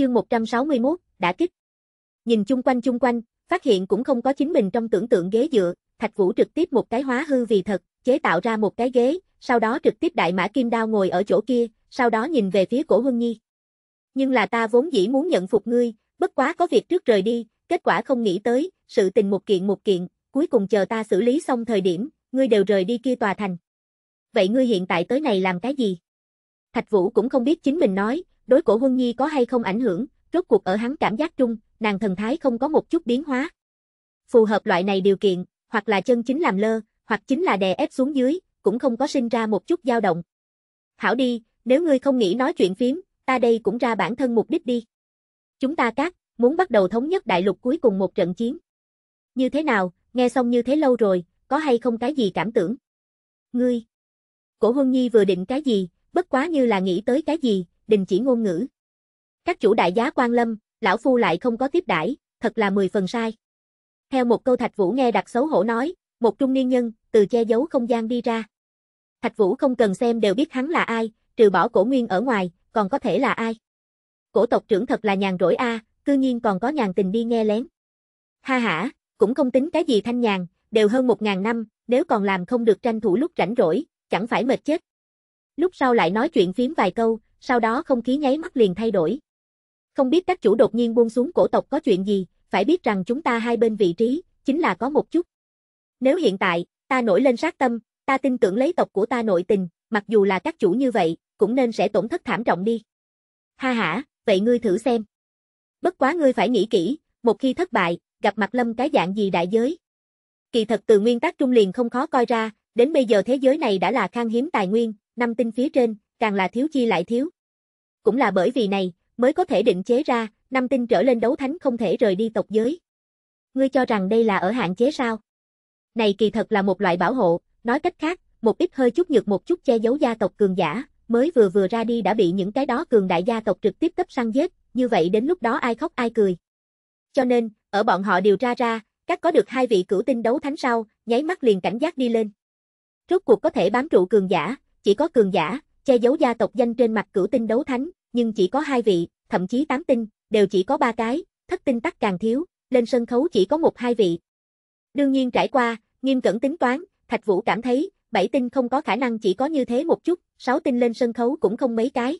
chương 161, đã kích. Nhìn chung quanh chung quanh, phát hiện cũng không có chính mình trong tưởng tượng ghế dựa, Thạch Vũ trực tiếp một cái hóa hư vì thật, chế tạo ra một cái ghế, sau đó trực tiếp đại mã kim đao ngồi ở chỗ kia, sau đó nhìn về phía cổ hương Nhi. Nhưng là ta vốn dĩ muốn nhận phục ngươi, bất quá có việc trước rời đi, kết quả không nghĩ tới, sự tình một kiện một kiện, cuối cùng chờ ta xử lý xong thời điểm, ngươi đều rời đi kia tòa thành. Vậy ngươi hiện tại tới này làm cái gì? Thạch Vũ cũng không biết chính mình nói, đối cổ huân nhi có hay không ảnh hưởng, rốt cuộc ở hắn cảm giác trung, nàng thần thái không có một chút biến hóa. Phù hợp loại này điều kiện, hoặc là chân chính làm lơ, hoặc chính là đè ép xuống dưới, cũng không có sinh ra một chút dao động. Hảo đi, nếu ngươi không nghĩ nói chuyện phím, ta đây cũng ra bản thân mục đích đi. Chúng ta các, muốn bắt đầu thống nhất đại lục cuối cùng một trận chiến. Như thế nào, nghe xong như thế lâu rồi, có hay không cái gì cảm tưởng? Ngươi! Cổ Huân Nhi vừa định cái gì, bất quá như là nghĩ tới cái gì, đình chỉ ngôn ngữ. Các chủ đại giá quan lâm, lão phu lại không có tiếp đãi, thật là mười phần sai. Theo một câu Thạch Vũ nghe đặc xấu hổ nói, một trung niên nhân, từ che giấu không gian đi ra. Thạch Vũ không cần xem đều biết hắn là ai, trừ bỏ cổ nguyên ở ngoài, còn có thể là ai. Cổ tộc trưởng thật là nhàn rỗi a, cư nhiên còn có nhàn tình đi nghe lén. Ha ha, cũng không tính cái gì thanh nhàn, đều hơn một ngàn năm, nếu còn làm không được tranh thủ lúc rảnh rỗi, chẳng phải mệt chết. Lúc sau lại nói chuyện phím vài câu, sau đó không khí nháy mắt liền thay đổi. Không biết các chủ đột nhiên buông xuống cổ tộc có chuyện gì, phải biết rằng chúng ta hai bên vị trí, chính là có một chút. Nếu hiện tại, ta nổi lên sát tâm, ta tin tưởng lấy tộc của ta nội tình, mặc dù là các chủ như vậy, cũng nên sẽ tổn thất thảm trọng đi. Ha ha, vậy ngươi thử xem. Bất quá ngươi phải nghĩ kỹ, một khi thất bại, gặp mặt lâm cái dạng gì đại giới. Kỳ thật từ nguyên tắc trung liền không khó coi ra, đến bây giờ thế giới này đã là khan hiếm tài nguyên, năm tinh phía trên, càng là thiếu chi lại thiếu. Cũng là bởi vì này, mới có thể định chế ra, năm tinh trở lên đấu thánh không thể rời đi tộc giới. Ngươi cho rằng đây là ở hạn chế sao? Này kỳ thật là một loại bảo hộ, nói cách khác, một ít hơi chút nhược một chút che giấu gia tộc cường giả, mới vừa vừa ra đi đã bị những cái đó cường đại gia tộc trực tiếp cấp săn giết, như vậy đến lúc đó ai khóc ai cười. Cho nên, ở bọn họ điều tra ra, các có được hai vị cửu tinh đấu thánh sau, nháy mắt liền cảnh giác đi lên. Rốt cuộc có thể bám trụ cường giả, chỉ có cường giả che giấu gia tộc danh trên mặt cửu tinh đấu thánh, nhưng chỉ có hai vị, thậm chí tám tinh, đều chỉ có ba cái, thất tinh tắc càng thiếu, lên sân khấu chỉ có một hai vị. Đương nhiên trải qua, nghiêm cẩn tính toán, Thạch Vũ cảm thấy, bảy tinh không có khả năng chỉ có như thế một chút, sáu tinh lên sân khấu cũng không mấy cái.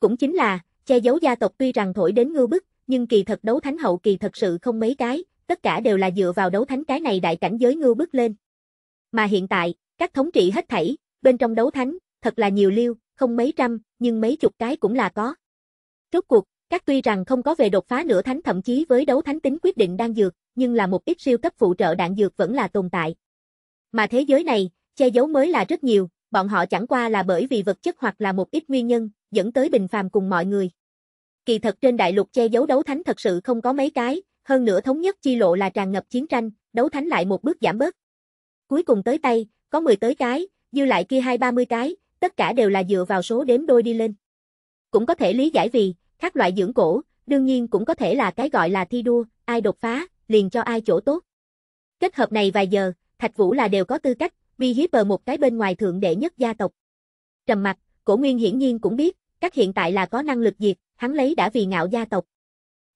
Cũng chính là, che giấu gia tộc tuy rằng thổi đến ngư bức, nhưng kỳ thật đấu thánh hậu kỳ thật sự không mấy cái, tất cả đều là dựa vào đấu thánh cái này đại cảnh giới ngư bức lên. Mà hiện tại, các thống trị hết thảy, bên trong đấu thánh, thật là nhiều liêu, không mấy trăm, nhưng mấy chục cái cũng là có. Rốt cuộc, các tuy rằng không có về đột phá nửa thánh thậm chí với đấu thánh tính quyết định đang dược, nhưng là một ít siêu cấp phụ trợ đạn dược vẫn là tồn tại. Mà thế giới này, che giấu mới là rất nhiều, bọn họ chẳng qua là bởi vì vật chất hoặc là một ít nguyên nhân, dẫn tới bình phàm cùng mọi người. Kỳ thật trên đại lục che giấu đấu thánh thật sự không có mấy cái, hơn nữa thống nhất chi lộ là tràn ngập chiến tranh, đấu thánh lại một bước giảm bớt. Cuối cùng tới tay, có 10 tới cái, dư lại kia hai ba mươi cái, tất cả đều là dựa vào số đếm đôi đi lên. Cũng có thể lý giải vì, các loại dưỡng cổ, đương nhiên cũng có thể là cái gọi là thi đua, ai đột phá, liền cho ai chỗ tốt. Kết hợp này vài giờ, Thạch Vũ là đều có tư cách, bi hiếp bờ một cái bên ngoài thượng đệ nhất gia tộc. Trầm mặt, cổ nguyên hiển nhiên cũng biết, các hiện tại là có năng lực diệt, hắn lấy đã vì ngạo gia tộc.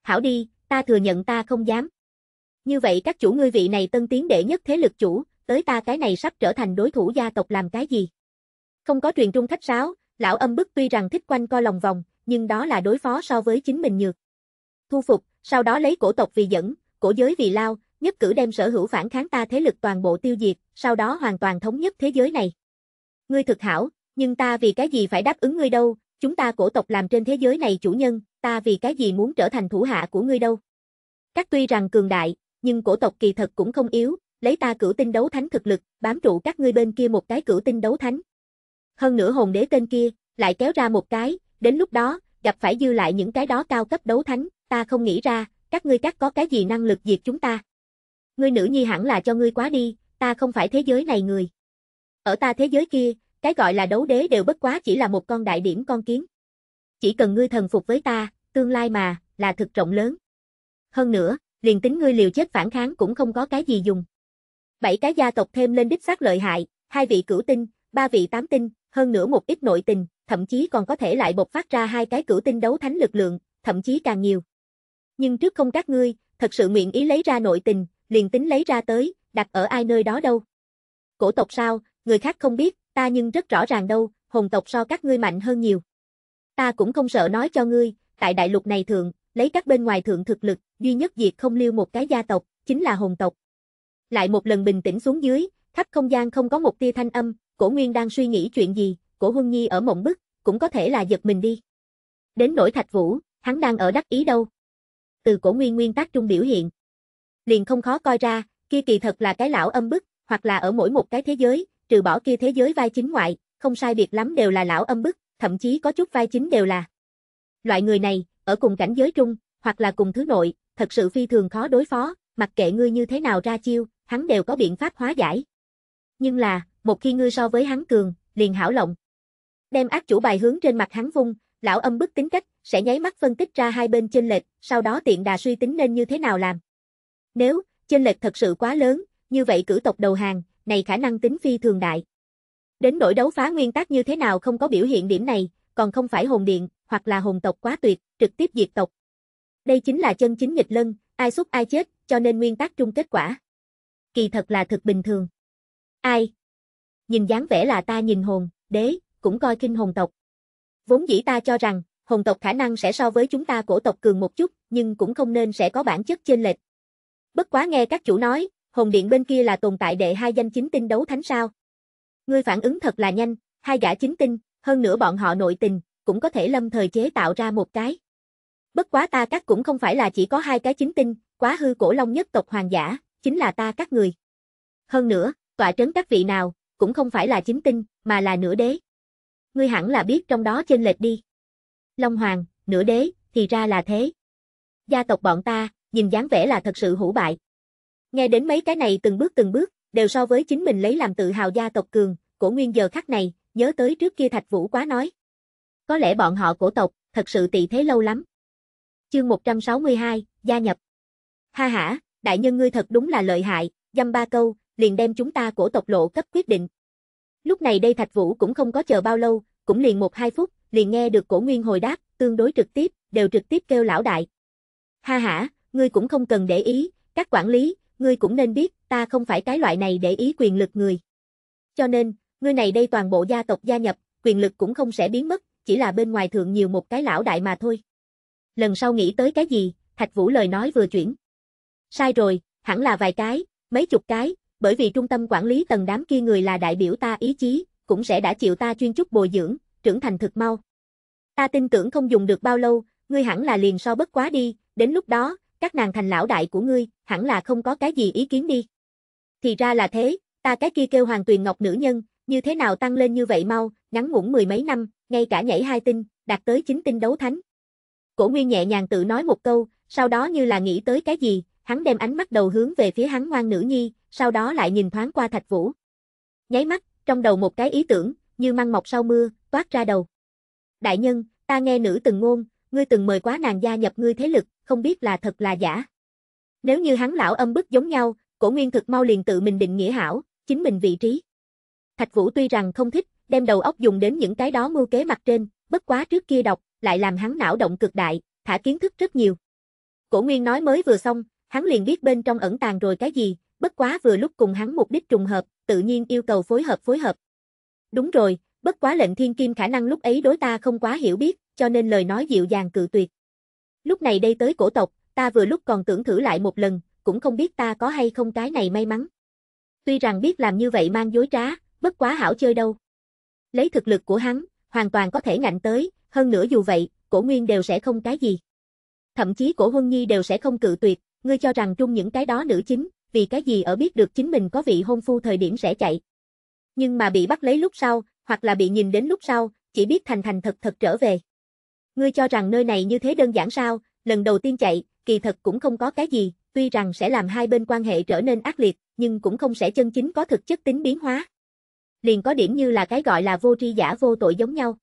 Hảo đi, ta thừa nhận ta không dám. Như vậy các chủ ngươi vị này tân tiến đệ nhất thế lực chủ, tới ta cái này sắp trở thành đối thủ gia tộc làm cái gì? Không có truyền trung khách sáo, lão âm bức tuy rằng thích quanh co lòng vòng, nhưng đó là đối phó so với chính mình nhược. Thu phục, sau đó lấy cổ tộc vì dẫn, cổ giới vì lao, nhất cử đem sở hữu phản kháng ta thế lực toàn bộ tiêu diệt, sau đó hoàn toàn thống nhất thế giới này. Ngươi thực hảo, nhưng ta vì cái gì phải đáp ứng ngươi đâu, chúng ta cổ tộc làm trên thế giới này chủ nhân, ta vì cái gì muốn trở thành thủ hạ của ngươi đâu. Các tuy rằng cường đại, nhưng cổ tộc kỳ thật cũng không yếu, lấy ta cửu tinh đấu thánh thực lực, bám trụ các ngươi bên kia một cái cửu tinh đấu thánh, hơn nữa hồn đế tên kia, lại kéo ra một cái, đến lúc đó, gặp phải dư lại những cái đó cao cấp đấu thánh, ta không nghĩ ra, các ngươi các có cái gì năng lực diệt chúng ta. Ngươi nữ nhi hẳn là cho ngươi quá đi, ta không phải thế giới này người. Ở ta thế giới kia, cái gọi là đấu đế đều bất quá chỉ là một con đại điểm con kiến. Chỉ cần ngươi thần phục với ta, tương lai mà, là thực rộng lớn. Hơn nữa, liền tính ngươi liều chết phản kháng cũng không có cái gì dùng. Bảy cái gia tộc thêm lên đích xác lợi hại, hai vị cửu tinh, ba vị tám tinh, hơn nữa một ít nội tình, thậm chí còn có thể lại bộc phát ra hai cái cửu tinh đấu thánh lực lượng, thậm chí càng nhiều. Nhưng trước không các ngươi, thật sự nguyện ý lấy ra nội tình, liền tính lấy ra tới, đặt ở ai nơi đó đâu. Cổ tộc sao, người khác không biết, ta nhưng rất rõ ràng đâu, hồn tộc so các ngươi mạnh hơn nhiều. Ta cũng không sợ nói cho ngươi, tại đại lục này thượng, lấy các bên ngoài thượng thực lực, duy nhất diệt không lưu một cái gia tộc, chính là hồn tộc. Lại một lần bình tĩnh xuống dưới, khắp không gian không có một tia thanh âm, Cổ Nguyên đang suy nghĩ chuyện gì, cổ Huân Nhi ở mộng bức, cũng có thể là giật mình đi. Đến nỗi Thạch Vũ, hắn đang ở đắc ý đâu. Từ cổ Nguyên nguyên tác trung biểu hiện. Liền không khó coi ra, kia kỳ thật là cái lão âm bức, hoặc là ở mỗi một cái thế giới, trừ bỏ kia thế giới vai chính ngoại, không sai biệt lắm đều là lão âm bức, thậm chí có chút vai chính đều là. Loại người này, ở cùng cảnh giới trung, hoặc là cùng thứ nội, thật sự phi thường khó đối phó, mặc kệ ngươi như thế nào ra chiêu, hắn đều có biện pháp hóa giải. Nhưng là, một khi ngươi so với hắn cường, liền hảo lộng. Đem ác chủ bài hướng trên mặt hắn vung, lão âm bức tính cách, sẽ nháy mắt phân tích ra hai bên chênh lệch, sau đó tiện đà suy tính nên như thế nào làm. Nếu, chênh lệch thật sự quá lớn, như vậy cử tộc đầu hàng, này khả năng tính phi thường đại. Đến đổi đấu phá nguyên tắc như thế nào không có biểu hiện điểm này, còn không phải hồn điện, hoặc là hồn tộc quá tuyệt, trực tiếp diệt tộc. Đây chính là chân chính nghịch lân, ai xúc ai chết, cho nên nguyên tắc trung kết quả. Kỳ thật là thực bình thường. Ai, nhìn dáng vẻ là ta nhìn hồn, đế, cũng coi kinh hồn tộc. Vốn dĩ ta cho rằng, hồn tộc khả năng sẽ so với chúng ta cổ tộc cường một chút, nhưng cũng không nên sẽ có bản chất chênh lệch. Bất quá nghe các chủ nói, hồn điện bên kia là tồn tại đệ hai danh chính tinh đấu thánh sao. Ngươi phản ứng thật là nhanh, hai gã chính tinh, hơn nữa bọn họ nội tình, cũng có thể lâm thời chế tạo ra một cái. Bất quá ta các cũng không phải là chỉ có hai cái chính tinh, quá hư cổ long nhất tộc hoàng giả, chính là ta các người. Hơn nữa, tọa trấn các vị nào, cũng không phải là chính tinh, mà là nửa đế. Ngươi hẳn là biết trong đó chênh lệch đi. Long Hoàng, nửa đế, thì ra là thế. Gia tộc bọn ta, nhìn dáng vẻ là thật sự hữu bại. Nghe đến mấy cái này từng bước từng bước, đều so với chính mình lấy làm tự hào gia tộc cường, cổ nguyên giờ khắc này, nhớ tới trước kia Thạch Vũ quá nói. Có lẽ bọn họ cổ tộc, thật sự tị thế lâu lắm. Chương 162, gia nhập. Ha ha đại nhân ngươi thật đúng là lợi hại, dăm ba câu, liền đem chúng ta cổ tộc lộ cấp quyết định. Lúc này đây Thạch Vũ cũng không có chờ bao lâu, cũng liền một hai phút, liền nghe được cổ nguyên hồi đáp, tương đối trực tiếp, đều trực tiếp kêu lão đại. Ha ha, ngươi cũng không cần để ý, các quản lý, ngươi cũng nên biết, ta không phải cái loại này để ý quyền lực người. Cho nên, ngươi này đây toàn bộ gia tộc gia nhập, quyền lực cũng không sẽ biến mất, chỉ là bên ngoài thượng nhiều một cái lão đại mà thôi. Lần sau nghĩ tới cái gì, Thạch Vũ lời nói vừa chuyển. Sai rồi, hẳn là vài cái, mấy chục cái, bởi vì trung tâm quản lý tầng đám kia người là đại biểu ta ý chí, cũng sẽ đã chịu ta chuyên chúc bồi dưỡng, trưởng thành thực mau. Ta tin tưởng không dùng được bao lâu, ngươi hẳn là liền so bất quá đi, đến lúc đó, các nàng thành lão đại của ngươi, hẳn là không có cái gì ý kiến đi. Thì ra là thế, ta cái kia kêu hoàng tuyền ngọc nữ nhân, như thế nào tăng lên như vậy mau, ngắn ngủn mười mấy năm, ngay cả nhảy hai tinh, đạt tới chín tinh đấu thánh. Cổ Nguyên nhẹ nhàng tự nói một câu, sau đó như là nghĩ tới cái gì, hắn đem ánh mắt đầu hướng về phía hắn ngoan nữ nhi, sau đó lại nhìn thoáng qua Thạch Vũ. Nháy mắt, trong đầu một cái ý tưởng, như măng mọc sau mưa, toát ra đầu. Đại nhân, ta nghe nữ từng ngôn, ngươi từng mời quá nàng gia nhập ngươi thế lực, không biết là thật là giả. Nếu như hắn lão âm bức giống nhau, cổ nguyên thực mau liền tự mình định nghĩa hảo, chính mình vị trí. Thạch Vũ tuy rằng không thích, đem đầu óc dùng đến những cái đó mưu kế mặt trên, bất quá trước kia đọc, lại làm hắn não động cực đại, thả kiến thức rất nhiều. Cổ Nguyên nói mới vừa xong, hắn liền biết bên trong ẩn tàng rồi cái gì, bất quá vừa lúc cùng hắn mục đích trùng hợp, tự nhiên yêu cầu phối hợp phối hợp. Đúng rồi, bất quá lệnh thiên kim khả năng lúc ấy đối ta không quá hiểu biết, cho nên lời nói dịu dàng cự tuyệt. Lúc này đây tới cổ tộc, ta vừa lúc còn tưởng thử lại một lần, cũng không biết ta có hay không cái này may mắn. Tuy rằng biết làm như vậy mang dối trá, bất quá hảo chơi đâu. Lấy thực lực của hắn, hoàn toàn có thể ngạnh tới, hơn nữa dù vậy, cổ nguyên đều sẽ không cái gì. Thậm chí cổ huân nhi đều sẽ không cự tuyệt, ngươi cho rằng trung những cái đó nữ chính, vì cái gì ở biết được chính mình có vị hôn phu thời điểm sẽ chạy. Nhưng mà bị bắt lấy lúc sau, hoặc là bị nhìn đến lúc sau, chỉ biết thành thành thật thật trở về. Ngươi cho rằng nơi này như thế đơn giản sao, lần đầu tiên chạy, kỳ thật cũng không có cái gì, tuy rằng sẽ làm hai bên quan hệ trở nên ác liệt, nhưng cũng không sẽ chân chính có thực chất tính biến hóa. Liền có điểm như là cái gọi là vô tri giả vô tội giống nhau.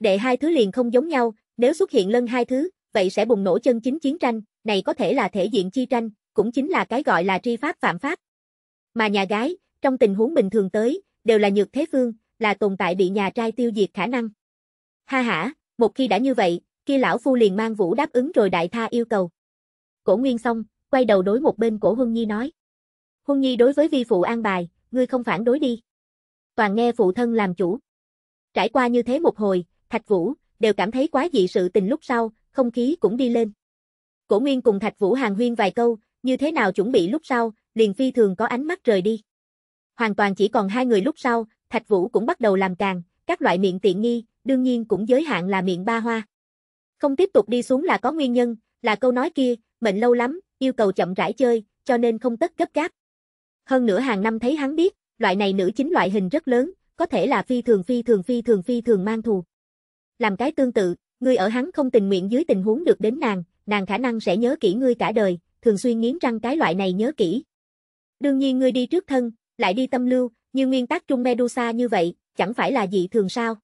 Đệ hai thứ liền không giống nhau, nếu xuất hiện lân hai thứ, vậy sẽ bùng nổ chân chính chiến tranh, này có thể là thể diện chi tranh, cũng chính là cái gọi là tri pháp phạm pháp. Mà nhà gái, trong tình huống bình thường tới, đều là nhược thế phương, là tồn tại bị nhà trai tiêu diệt khả năng. Ha ha, một khi đã như vậy, kia lão phu liền mang vũ đáp ứng rồi đại tha yêu cầu. Cổ Nguyên xong, quay đầu đối một bên cổ Huân Nhi nói. Huân Nhi đối với vi phụ an bài, ngươi không phản đối đi. Toàn nghe phụ thân làm chủ. Trải qua như thế một hồi, Thạch Vũ, đều cảm thấy quá dị sự tình lúc sau, không khí cũng đi lên. Cổ Nguyên cùng Thạch Vũ hàng huyên vài câu, như thế nào chuẩn bị lúc sau, liền phi thường có ánh mắt rời đi. Hoàn toàn chỉ còn hai người lúc sau, Thạch Vũ cũng bắt đầu làm càng, các loại miệng tiện nghi, đương nhiên cũng giới hạn là miệng ba hoa. Không tiếp tục đi xuống là có nguyên nhân, là câu nói kia, mệnh lâu lắm, yêu cầu chậm rãi chơi, cho nên không tất gấp gáp. Hơn nữa hàng năm thấy hắn biết, loại này nữ chính loại hình rất lớn, có thể là phi thường phi thường phi thường phi thường mang thù. Làm cái tương tự, người ở hắn không tình nguyện dưới tình huống được đến nàng, nàng khả năng sẽ nhớ kỹ ngươi cả đời, thường xuyên nghiến răng cái loại này nhớ kỹ. Đương nhiên ngươi đi trước thân, lại đi tâm lưu, như nguyên tắc trung Medusa như vậy, chẳng phải là dị thường sao.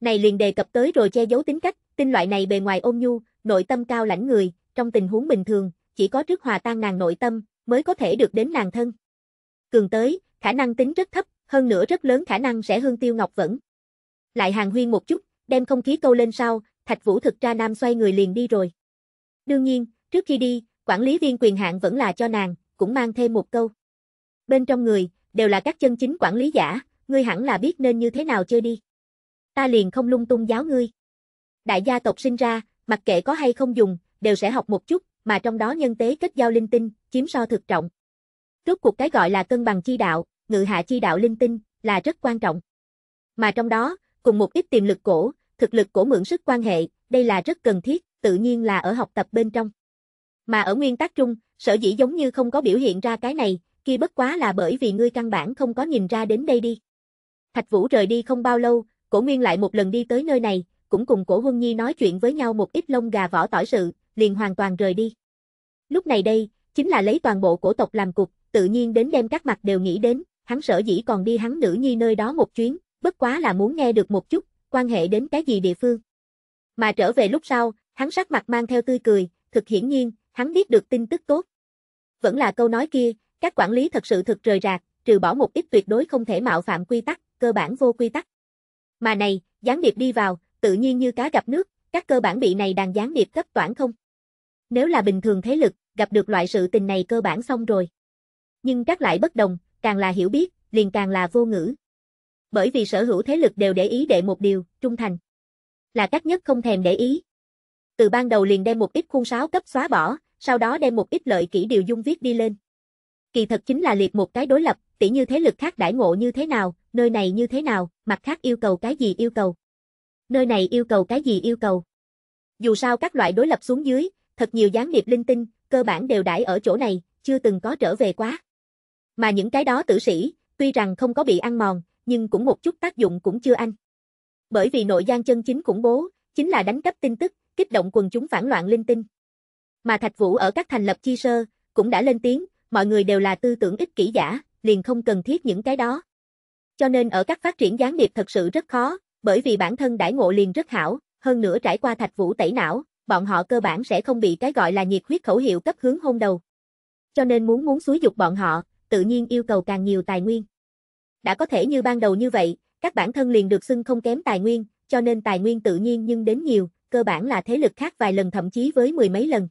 Này liền đề cập tới rồi che giấu tính cách, tinh loại này bề ngoài ôm nhu, nội tâm cao lãnh người, trong tình huống bình thường, chỉ có trước hòa tan nàng nội tâm, mới có thể được đến nàng thân. Cường tới, khả năng tính rất thấp, hơn nữa rất lớn khả năng sẽ hương tiêu ngọc vẫn. Lại hàng huyên một chút, đem không khí câu lên sau, Thạch Vũ thực ra nam xoay người liền đi rồi. Đương nhiên, trước khi đi, quản lý viên quyền hạn vẫn là cho nàng, cũng mang thêm một câu. Bên trong người, đều là các chân chính quản lý giả, ngươi hẳn là biết nên như thế nào chơi đi. Ta liền không lung tung giáo ngươi. Đại gia tộc sinh ra, mặc kệ có hay không dùng, đều sẽ học một chút, mà trong đó nhân tế kết giao linh tinh, chiếm so thực trọng. Rốt cuộc cái gọi là cân bằng chi đạo, ngự hạ chi đạo linh tinh, là rất quan trọng. Mà trong đó, cùng một ít tiềm lực cổ, thực lực cổ mượn sức quan hệ, đây là rất cần thiết, tự nhiên là ở học tập bên trong. Mà ở nguyên tắc chung, sở dĩ giống như không có biểu hiện ra cái này, kia bất quá là bởi vì ngươi căn bản không có nhìn ra đến đây đi. Thạch Vũ rời đi không bao lâu, cổ nguyên lại một lần đi tới nơi này, cũng cùng cổ huân nhi nói chuyện với nhau một ít lông gà vỏ tỏi sự, liền hoàn toàn rời đi. Lúc này đây, chính là lấy toàn bộ cổ tộc làm cục, tự nhiên đến đem các mặt đều nghĩ đến, hắn sở dĩ còn đi hắn nữ nhi nơi đó một chuyến, bất quá là muốn nghe được một chút, quan hệ đến cái gì địa phương. Mà trở về lúc sau, hắn sắc mặt mang theo tươi cười, thực hiển nhiên, hắn biết được tin tức tốt. Vẫn là câu nói kia, các quản lý thật sự thực rời rạc, trừ bỏ một ít tuyệt đối không thể mạo phạm quy tắc, cơ bản vô quy tắc. Mà này, gián điệp đi vào, tự nhiên như cá gặp nước, các cơ bản bị này đàn gián điệp cấp toản không. Nếu là bình thường thế lực, gặp được loại sự tình này cơ bản xong rồi. Nhưng các lại bất đồng, càng là hiểu biết, liền càng là vô ngữ. Bởi vì sở hữu thế lực đều để ý đệ một điều, trung thành. Là các nhất không thèm để ý, từ ban đầu liền đem một ít khuôn sáo cấp xóa bỏ, sau đó đem một ít lợi kỹ điều dung viết đi lên. Kỳ thật chính là liệt một cái đối lập, tỉ như thế lực khác đãi ngộ như thế nào, nơi này như thế nào, mặt khác yêu cầu cái gì yêu cầu. Nơi này yêu cầu cái gì yêu cầu. Dù sao các loại đối lập xuống dưới, thật nhiều gián điệp linh tinh, cơ bản đều đãi ở chỗ này, chưa từng có trở về quá. Mà những cái đó tử sĩ, tuy rằng không có bị ăn mòn, nhưng cũng một chút tác dụng cũng chưa anh. Bởi vì nội gian chân chính khủng bố, chính là đánh cấp tin tức, kích động quần chúng phản loạn linh tinh. Mà Thạch Vũ ở các thành lập chi sơ, cũng đã lên tiếng, mọi người đều là tư tưởng ích kỷ giả, liền không cần thiết những cái đó. Cho nên ở các phát triển gián điệp thật sự rất khó, bởi vì bản thân đãi ngộ liền rất hảo, hơn nữa trải qua Thạch Vũ tẩy não, bọn họ cơ bản sẽ không bị cái gọi là nhiệt huyết khẩu hiệu cấp hướng hôn đầu. Cho nên muốn muốn xúi dục bọn họ, tự nhiên yêu cầu càng nhiều tài nguyên. Đã có thể như ban đầu như vậy, các bản thân liền được xưng không kém tài nguyên, cho nên tài nguyên tự nhiên nhưng đến nhiều, cơ bản là thế lực khác vài lần thậm chí với mười mấy lần.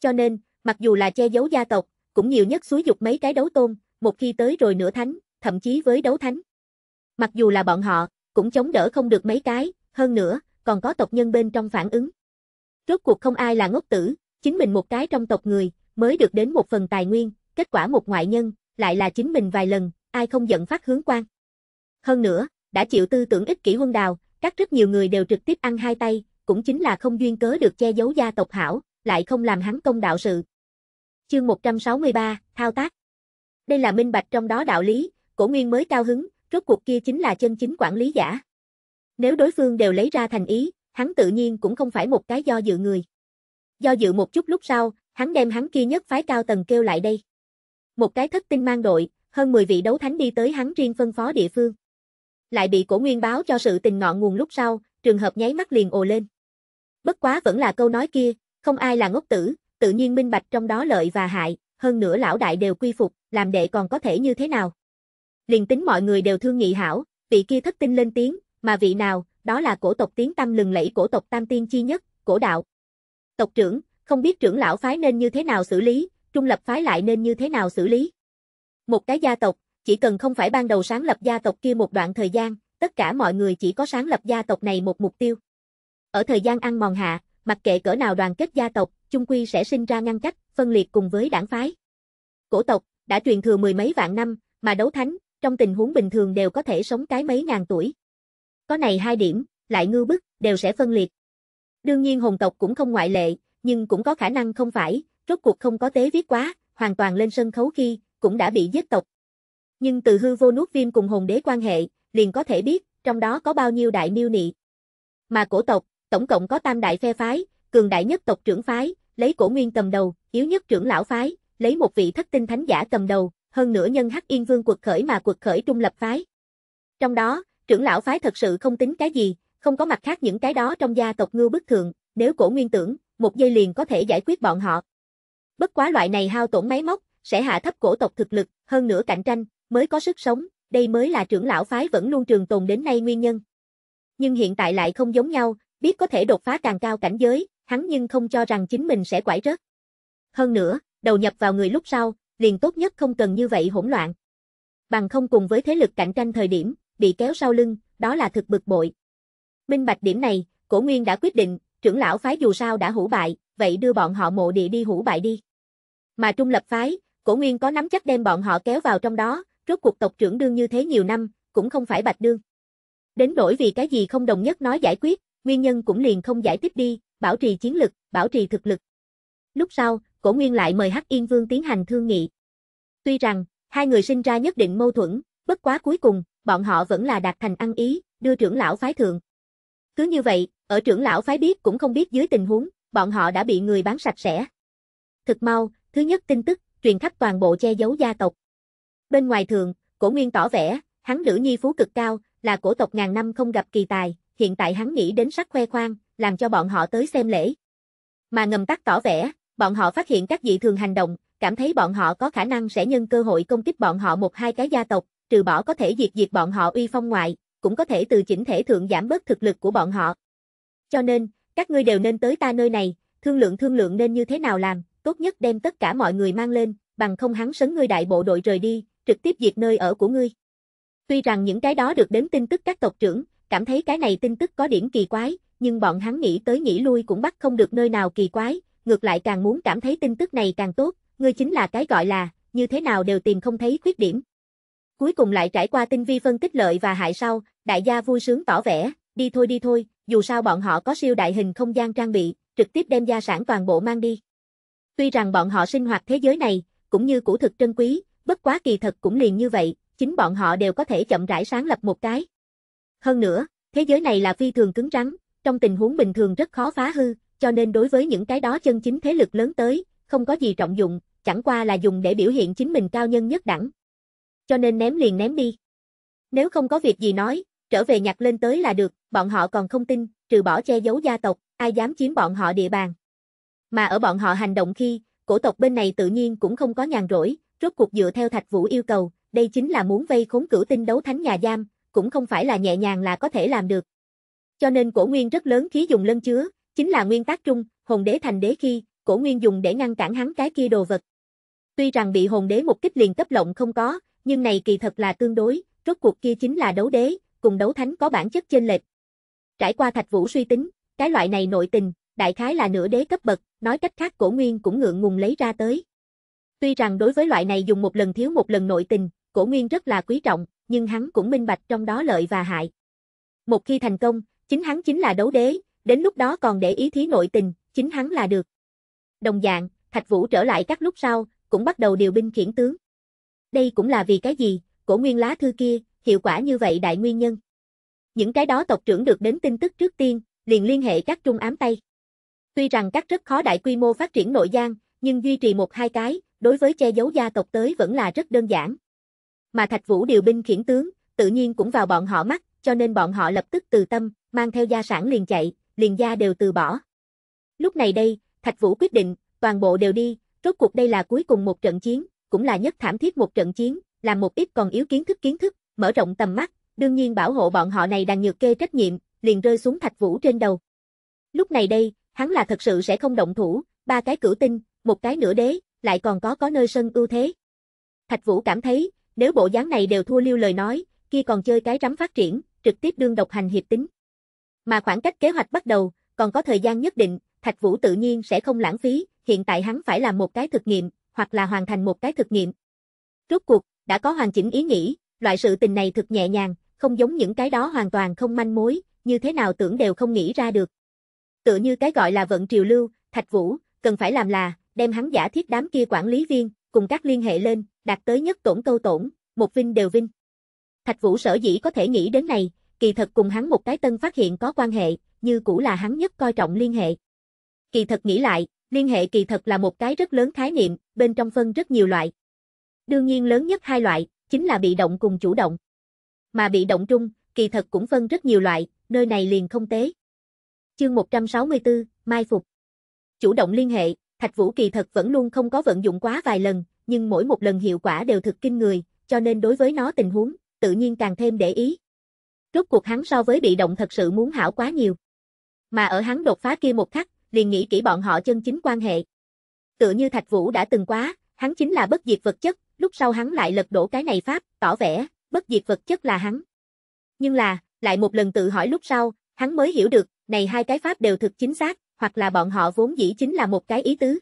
Cho nên, mặc dù là che giấu gia tộc, cũng nhiều nhất xúi dục mấy cái đấu tôn, một khi tới rồi nửa thánh, thậm chí với đấu thánh. Mặc dù là bọn họ, cũng chống đỡ không được mấy cái, hơn nữa, còn có tộc nhân bên trong phản ứng. Rốt cuộc không ai là ngốc tử, chính mình một cái trong tộc người, mới được đến một phần tài nguyên, kết quả một ngoại nhân, lại là chính mình vài lần, ai không giận phát hướng quan. Hơn nữa, đã chịu tư tưởng ích kỷ quân đào, các rất nhiều người đều trực tiếp ăn hai tay, cũng chính là không duyên cớ được che giấu gia tộc hảo, lại không làm hắn công đạo sự. Chương 163, Thao tác Đây là minh bạch trong đó đạo lý, cổ nguyên mới cao hứng, rốt cuộc kia chính là chân chính quản lý giả. Nếu đối phương đều lấy ra thành ý, hắn tự nhiên cũng không phải một cái do dự người. Do dự một chút lúc sau, hắn đem hắn kia nhất phái cao tầng kêu lại đây. Một cái thất tinh mang đội, hơn 10 vị đấu thánh đi tới hắn riêng phân phó địa phương. Lại bị cổ nguyên báo cho sự tình ngọn nguồn lúc sau, trường hợp nháy mắt liền ồ lên. Bất quá vẫn là câu nói kia, không ai là ngốc tử, tự nhiên minh bạch trong đó lợi và hại, hơn nữa lão đại đều quy phục, làm đệ còn có thể như thế nào. Liền tính mọi người đều thương nghị hảo, vị kia thất tinh lên tiếng, mà vị nào, đó là cổ tộc tiếng tâm lừng lẫy cổ tộc tam tiên chi nhất, cổ đạo. Tộc trưởng, không biết trưởng lão phái nên như thế nào xử lý, trung lập phái lại nên như thế nào xử lý. Một cái gia tộc, chỉ cần không phải ban đầu sáng lập gia tộc kia một đoạn thời gian, tất cả mọi người chỉ có sáng lập gia tộc này một mục tiêu. Ở thời gian ăn mòn hạ, mặc kệ cỡ nào đoàn kết gia tộc, chung quy sẽ sinh ra ngăn cách, phân liệt cùng với đảng phái. Cổ tộc đã truyền thừa mười mấy vạn năm, mà đấu thánh, trong tình huống bình thường đều có thể sống cái mấy ngàn tuổi. Có này hai điểm, lại ngư bức, đều sẽ phân liệt. Đương nhiên hồn tộc cũng không ngoại lệ, nhưng cũng có khả năng không phải, rốt cuộc không có tế viết quá, hoàn toàn lên sân khấu khi, cũng đã bị giết tộc. Nhưng từ hư vô nuốt viêm cùng hồn đế quan hệ, liền có thể biết, trong đó có bao nhiêu đại miêu nị. Mà cổ tộc, Tổng cộng có tam đại phe phái, cường đại nhất tộc trưởng phái, lấy cổ nguyên cầm đầu, yếu nhất trưởng lão phái, lấy một vị thất tinh thánh giả cầm đầu, hơn nữa nhân Hắc Yên Vương quật khởi mà quật khởi trung lập phái. Trong đó, trưởng lão phái thật sự không tính cái gì, không có mặt khác những cái đó trong gia tộc ngưu bức thượng, nếu cổ nguyên tưởng, một giây liền có thể giải quyết bọn họ. Bất quá loại này hao tổn máy móc, sẽ hạ thấp cổ tộc thực lực, hơn nữa cạnh tranh, mới có sức sống, đây mới là trưởng lão phái vẫn luôn trường tồn đến nay nguyên nhân. Nhưng hiện tại lại không giống nhau, Biết có thể đột phá càng cao cảnh giới, hắn nhưng không cho rằng chính mình sẽ quải rớt. Hơn nữa, đầu nhập vào người lúc sau, liền tốt nhất không cần như vậy hỗn loạn. Bằng không cùng với thế lực cạnh tranh thời điểm, bị kéo sau lưng, đó là thực bực bội. Minh bạch điểm này, cổ nguyên đã quyết định, trưởng lão phái dù sao đã hủ bại, vậy đưa bọn họ mộ địa đi hủ bại đi. Mà trung lập phái, cổ nguyên có nắm chắc đem bọn họ kéo vào trong đó, rốt cuộc tộc trưởng đương như thế nhiều năm, cũng không phải bạch đương. Đến nỗi vì cái gì không đồng nhất nói giải quyết, nguyên nhân cũng liền không giải thích đi, bảo trì chiến lực, bảo trì thực lực. Lúc sau, cổ nguyên lại mời Hắc Yên Vương tiến hành thương nghị. Tuy rằng, hai người sinh ra nhất định mâu thuẫn, bất quá cuối cùng, bọn họ vẫn là đạt thành ăn ý, đưa trưởng lão phái thượng. Cứ như vậy, ở trưởng lão phái biết cũng không biết dưới tình huống, bọn họ đã bị người bán sạch sẽ. Thực mau, thứ nhất tin tức, truyền khắp toàn bộ che giấu gia tộc. Bên ngoài thường, cổ nguyên tỏ vẻ, hắn nữ nhi phú cực cao, là cổ tộc ngàn năm không gặp kỳ tài, hiện tại hắn nghĩ đến sắc khoe khoang, làm cho bọn họ tới xem lễ. Mà ngầm tắt tỏ vẻ, bọn họ phát hiện các dị thường hành động, cảm thấy bọn họ có khả năng sẽ nhân cơ hội công kích bọn họ một hai cái gia tộc, trừ bỏ có thể diệt diệt bọn họ uy phong ngoại, cũng có thể từ chỉnh thể thượng giảm bớt thực lực của bọn họ. Cho nên, các ngươi đều nên tới ta nơi này, thương lượng thương lượng nên như thế nào làm, tốt nhất đem tất cả mọi người mang lên, bằng không hắn sấn ngươi đại bộ đội rời đi, trực tiếp diệt nơi ở của ngươi. Tuy rằng những cái đó được đến tin tức các tộc trưởng, cảm thấy cái này tin tức có điểm kỳ quái, nhưng bọn hắn nghĩ tới nghĩ lui cũng bắt không được nơi nào kỳ quái, ngược lại càng muốn cảm thấy tin tức này càng tốt, ngươi chính là cái gọi là, như thế nào đều tìm không thấy khuyết điểm. Cuối cùng lại trải qua tinh vi phân tích lợi và hại sau, đại gia vui sướng tỏ vẻ, đi thôi đi thôi, dù sao bọn họ có siêu đại hình không gian trang bị, trực tiếp đem gia sản toàn bộ mang đi. Tuy rằng bọn họ sinh hoạt thế giới này, cũng như củ thực trân quý, bất quá kỳ thật cũng liền như vậy, chính bọn họ đều có thể chậm rãi sáng lập một cái. Hơn nữa, thế giới này là phi thường cứng rắn, trong tình huống bình thường rất khó phá hư, cho nên đối với những cái đó chân chính thế lực lớn tới, không có gì trọng dụng, chẳng qua là dùng để biểu hiện chính mình cao nhân nhất đẳng. Cho nên ném liền ném đi. Nếu không có việc gì nói, trở về nhặt lên tới là được, bọn họ còn không tin, trừ bỏ che giấu gia tộc, ai dám chiếm bọn họ địa bàn. Mà ở bọn họ hành động khi, cổ tộc bên này tự nhiên cũng không có nhàn rỗi, rốt cuộc dựa theo Thạch Vũ yêu cầu, đây chính là muốn vây khốn cửu tinh đấu thánh nhà giam, cũng không phải là nhẹ nhàng là có thể làm được. Cho nên cổ nguyên rất lớn khí dùng lân chứa, chính là nguyên tắc trung, hồn đế thành đế khi, cổ nguyên dùng để ngăn cản hắn cái kia đồ vật. Tuy rằng bị hồn đế một kích liền cấp lộng không có, nhưng này kỳ thật là tương đối, rốt cuộc kia chính là đấu đế, cùng đấu thánh có bản chất chênh lệch. Trải qua Thạch Vũ suy tính, cái loại này nội tình, đại khái là nửa đế cấp bậc, nói cách khác cổ nguyên cũng ngượng ngùng lấy ra tới. Tuy rằng đối với loại này dùng một lần thiếu một lần nội tình, Cổ Nguyên rất là quý trọng, nhưng hắn cũng minh bạch trong đó lợi và hại. Một khi thành công, chính hắn chính là đấu đế, đến lúc đó còn để ý thí nội tình, chính hắn là được. Đồng dạng, Thạch Vũ trở lại các lúc sau, cũng bắt đầu điều binh khiển tướng. Đây cũng là vì cái gì, cổ nguyên lá thư kia, hiệu quả như vậy đại nguyên nhân. Những cái đó tộc trưởng được đến tin tức trước tiên, liền liên hệ các trung ám tay. Tuy rằng các rất khó đại quy mô phát triển nội gian, nhưng duy trì một hai cái, đối với che giấu gia tộc tới vẫn là rất đơn giản mà Thạch Vũ điều binh khiển tướng, tự nhiên cũng vào bọn họ mắt, cho nên bọn họ lập tức từ tâm, mang theo gia sản liền chạy, liền gia đều từ bỏ. Lúc này đây, Thạch Vũ quyết định, toàn bộ đều đi, rốt cuộc đây là cuối cùng một trận chiến, cũng là nhất thảm thiết một trận chiến, làm một ít còn yếu kiến thức kiến thức, mở rộng tầm mắt, đương nhiên bảo hộ bọn họ này đang nhược kê trách nhiệm, liền rơi xuống Thạch Vũ trên đầu. Lúc này đây, hắn là thật sự sẽ không động thủ, ba cái cửu tinh, một cái nửa đế, lại còn có có nơi sân ưu thế. Thạch Vũ cảm thấy, nếu bộ dáng này đều thua lưu lời nói, kia còn chơi cái rắm phát triển, trực tiếp đương độc hành hiệp tính. Mà khoảng cách kế hoạch bắt đầu, còn có thời gian nhất định, Thạch Vũ tự nhiên sẽ không lãng phí, hiện tại hắn phải làm một cái thực nghiệm, hoặc là hoàn thành một cái thực nghiệm. Rốt cuộc, đã có hoàn chỉnh ý nghĩ, loại sự tình này thực nhẹ nhàng, không giống những cái đó hoàn toàn không manh mối, như thế nào tưởng đều không nghĩ ra được. Tựa như cái gọi là vận triều lưu, Thạch Vũ, cần phải làm là, đem hắn giả thiết đám kia quản lý viên, cùng các liên hệ lên, đạt tới nhất tổn câu tổn, một vinh đều vinh. Thạch Vũ sở dĩ có thể nghĩ đến này, kỳ thật cùng hắn một cái tân phát hiện có quan hệ, như cũ là hắn nhất coi trọng liên hệ. Kỳ thật nghĩ lại, liên hệ kỳ thật là một cái rất lớn khái niệm, bên trong phân rất nhiều loại. Đương nhiên lớn nhất hai loại, chính là bị động cùng chủ động. Mà bị động trung, kỳ thật cũng phân rất nhiều loại, nơi này liền không tế. Chương 164, Mai Phục Chủ động liên hệ, Thạch Vũ kỳ thật vẫn luôn không có vận dụng quá vài lần, nhưng mỗi một lần hiệu quả đều thực kinh người, cho nên đối với nó tình huống, tự nhiên càng thêm để ý. Rốt cuộc hắn so với bị động thật sự muốn hảo quá nhiều. Mà ở hắn đột phá kia một khắc, liền nghĩ kỹ bọn họ chân chính quan hệ. Tựa như Thạch Vũ đã từng quá, hắn chính là bất diệt vật chất, lúc sau hắn lại lật đổ cái này pháp, tỏ vẻ, bất diệt vật chất là hắn. Nhưng là, lại một lần tự hỏi lúc sau, hắn mới hiểu được, này hai cái pháp đều thực chính xác, hoặc là bọn họ vốn dĩ chính là một cái ý tứ.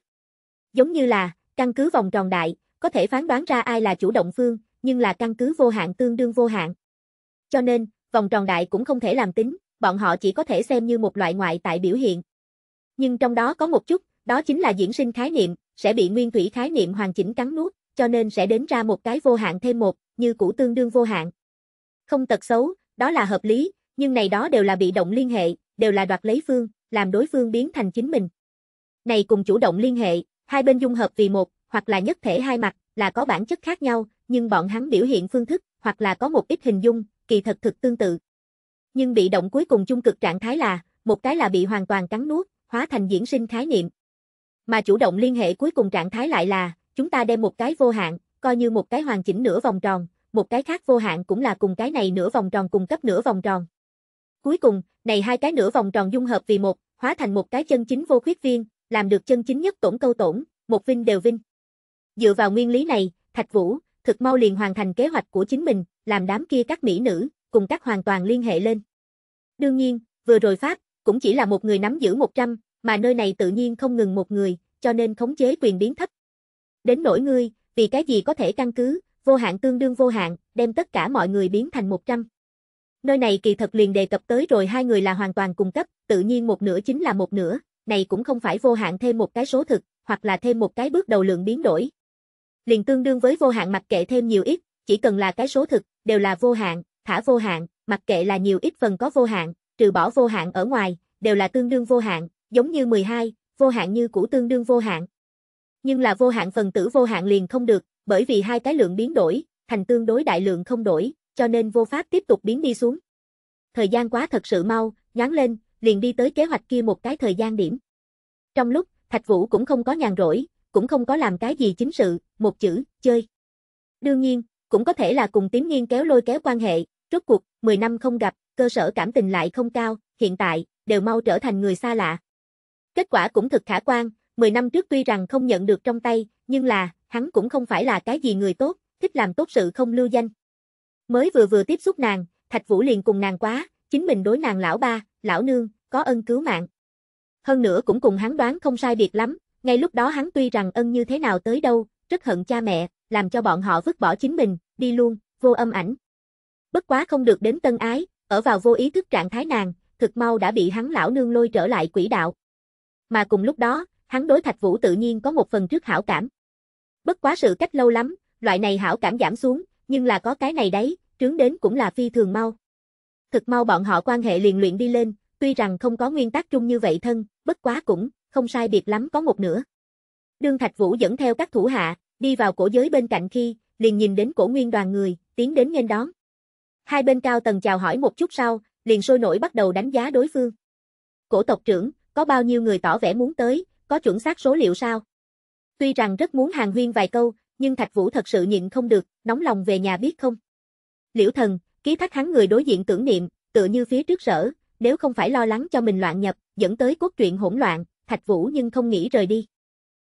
Giống như là, căn cứ vòng tròn đại, có thể phán đoán ra ai là chủ động phương, nhưng là căn cứ vô hạn tương đương vô hạn. Cho nên, vòng tròn đại cũng không thể làm tính, bọn họ chỉ có thể xem như một loại ngoại tại biểu hiện. Nhưng trong đó có một chút, đó chính là diễn sinh khái niệm, sẽ bị nguyên thủy khái niệm hoàn chỉnh cắn nuốt, cho nên sẽ đến ra một cái vô hạn thêm một, như cũ tương đương vô hạn. Không tật xấu, đó là hợp lý, nhưng này đó đều là bị động liên hệ, đều là đoạt lấy phương, làm đối phương biến thành chính mình. Này cùng chủ động liên hệ, hai bên dung hợp vì một, hoặc là nhất thể hai mặt, là có bản chất khác nhau, nhưng bọn hắn biểu hiện phương thức, hoặc là có một ít hình dung, kỳ thật thực tương tự. Nhưng bị động cuối cùng chung cực trạng thái là, một cái là bị hoàn toàn cắn nuốt, hóa thành diễn sinh khái niệm. Mà chủ động liên hệ cuối cùng trạng thái lại là, chúng ta đem một cái vô hạn, coi như một cái hoàn chỉnh nửa vòng tròn, một cái khác vô hạn cũng là cùng cái này nửa vòng tròn cùng cấp nửa vòng tròn. Cuối cùng, này hai cái nửa vòng tròn dung hợp vì một, hóa thành một cái chân chính vô khuyết viên, làm được chân chính nhất tổn câu tổn, một vinh đều vinh. Dựa vào nguyên lý này, Thạch Vũ, thực mau liền hoàn thành kế hoạch của chính mình, làm đám kia các mỹ nữ, cùng các hoàn toàn liên hệ lên. Đương nhiên, vừa rồi Pháp, cũng chỉ là một người nắm giữ 100, mà nơi này tự nhiên không ngừng một người, cho nên khống chế quyền biến thấp. Đến nỗi ngươi, vì cái gì có thể căn cứ, vô hạn tương đương vô hạn, đem tất cả mọi người biến thành 100. Nơi này kỳ thật liền đề cập tới rồi hai người là hoàn toàn cùng cấp, tự nhiên một nửa chính là một nửa, này cũng không phải vô hạn thêm một cái số thực, hoặc là thêm một cái bước đầu lượng biến đổi. Liền tương đương với vô hạn mặc kệ thêm nhiều ít, chỉ cần là cái số thực, đều là vô hạn, thả vô hạn, mặc kệ là nhiều ít phần có vô hạn, trừ bỏ vô hạn ở ngoài, đều là tương đương vô hạn, giống như 12, vô hạn như cũ tương đương vô hạn. Nhưng là vô hạn phần tử vô hạn liền không được, bởi vì hai cái lượng biến đổi, thành tương đối đại lượng không đổi, cho nên vô pháp tiếp tục biến đi xuống. Thời gian quá thật sự mau, nhoáng lên, liền đi tới kế hoạch kia một cái thời gian điểm. Trong lúc, Thạch Vũ cũng không có nhàn rỗi, cũng không có làm cái gì chính sự, một chữ, chơi. Đương nhiên, cũng có thể là cùng tím nghiên kéo lôi kéo quan hệ, rốt cuộc, 10 năm không gặp, cơ sở cảm tình lại không cao, hiện tại, đều mau trở thành người xa lạ. Kết quả cũng thực khả quan, 10 năm trước tuy rằng không nhận được trong tay, nhưng là, hắn cũng không phải là cái gì người tốt, thích làm tốt sự không lưu danh. Mới vừa vừa tiếp xúc nàng, Thạch Vũ liền cùng nàng quá, chính mình đối nàng lão ba, lão nương, có ân cứu mạng. Hơn nữa cũng cùng hắn đoán không sai biệt lắm, ngay lúc đó hắn tuy rằng ân như thế nào tới đâu, rất hận cha mẹ, làm cho bọn họ vứt bỏ chính mình, đi luôn, vô âm ảnh. Bất quá không được đến tân ái, ở vào vô ý thức trạng thái nàng, thực mau đã bị hắn lão nương lôi trở lại quỷ đạo. Mà cùng lúc đó, hắn đối Thạch Vũ tự nhiên có một phần trước hảo cảm. Bất quá sự cách lâu lắm, loại này hảo cảm giảm xuống, nhưng là có cái này đấy, trướng đến cũng là phi thường mau. Thực mau bọn họ quan hệ liền luyện đi lên, tuy rằng không có nguyên tắc chung như vậy thân, bất quá cũng, không sai biệt lắm có một nửa. Đương Thạch Vũ dẫn theo các thủ hạ, đi vào cổ giới bên cạnh khi, liền nhìn đến cổ nguyên đoàn người, tiến đến nghênh đón. Hai bên cao tầng chào hỏi một chút sau, liền sôi nổi bắt đầu đánh giá đối phương. Cổ tộc trưởng, có bao nhiêu người tỏ vẻ muốn tới, có chuẩn xác số liệu sao? Tuy rằng rất muốn hàng huyên vài câu, nhưng Thạch Vũ thật sự nhịn không được, nóng lòng về nhà biết không. Liễu thần, ký thác hắn người đối diện tưởng niệm, tựa như phía trước sở, nếu không phải lo lắng cho mình loạn nhập, dẫn tới cốt truyện hỗn loạn, Thạch Vũ nhưng không nghĩ rời đi.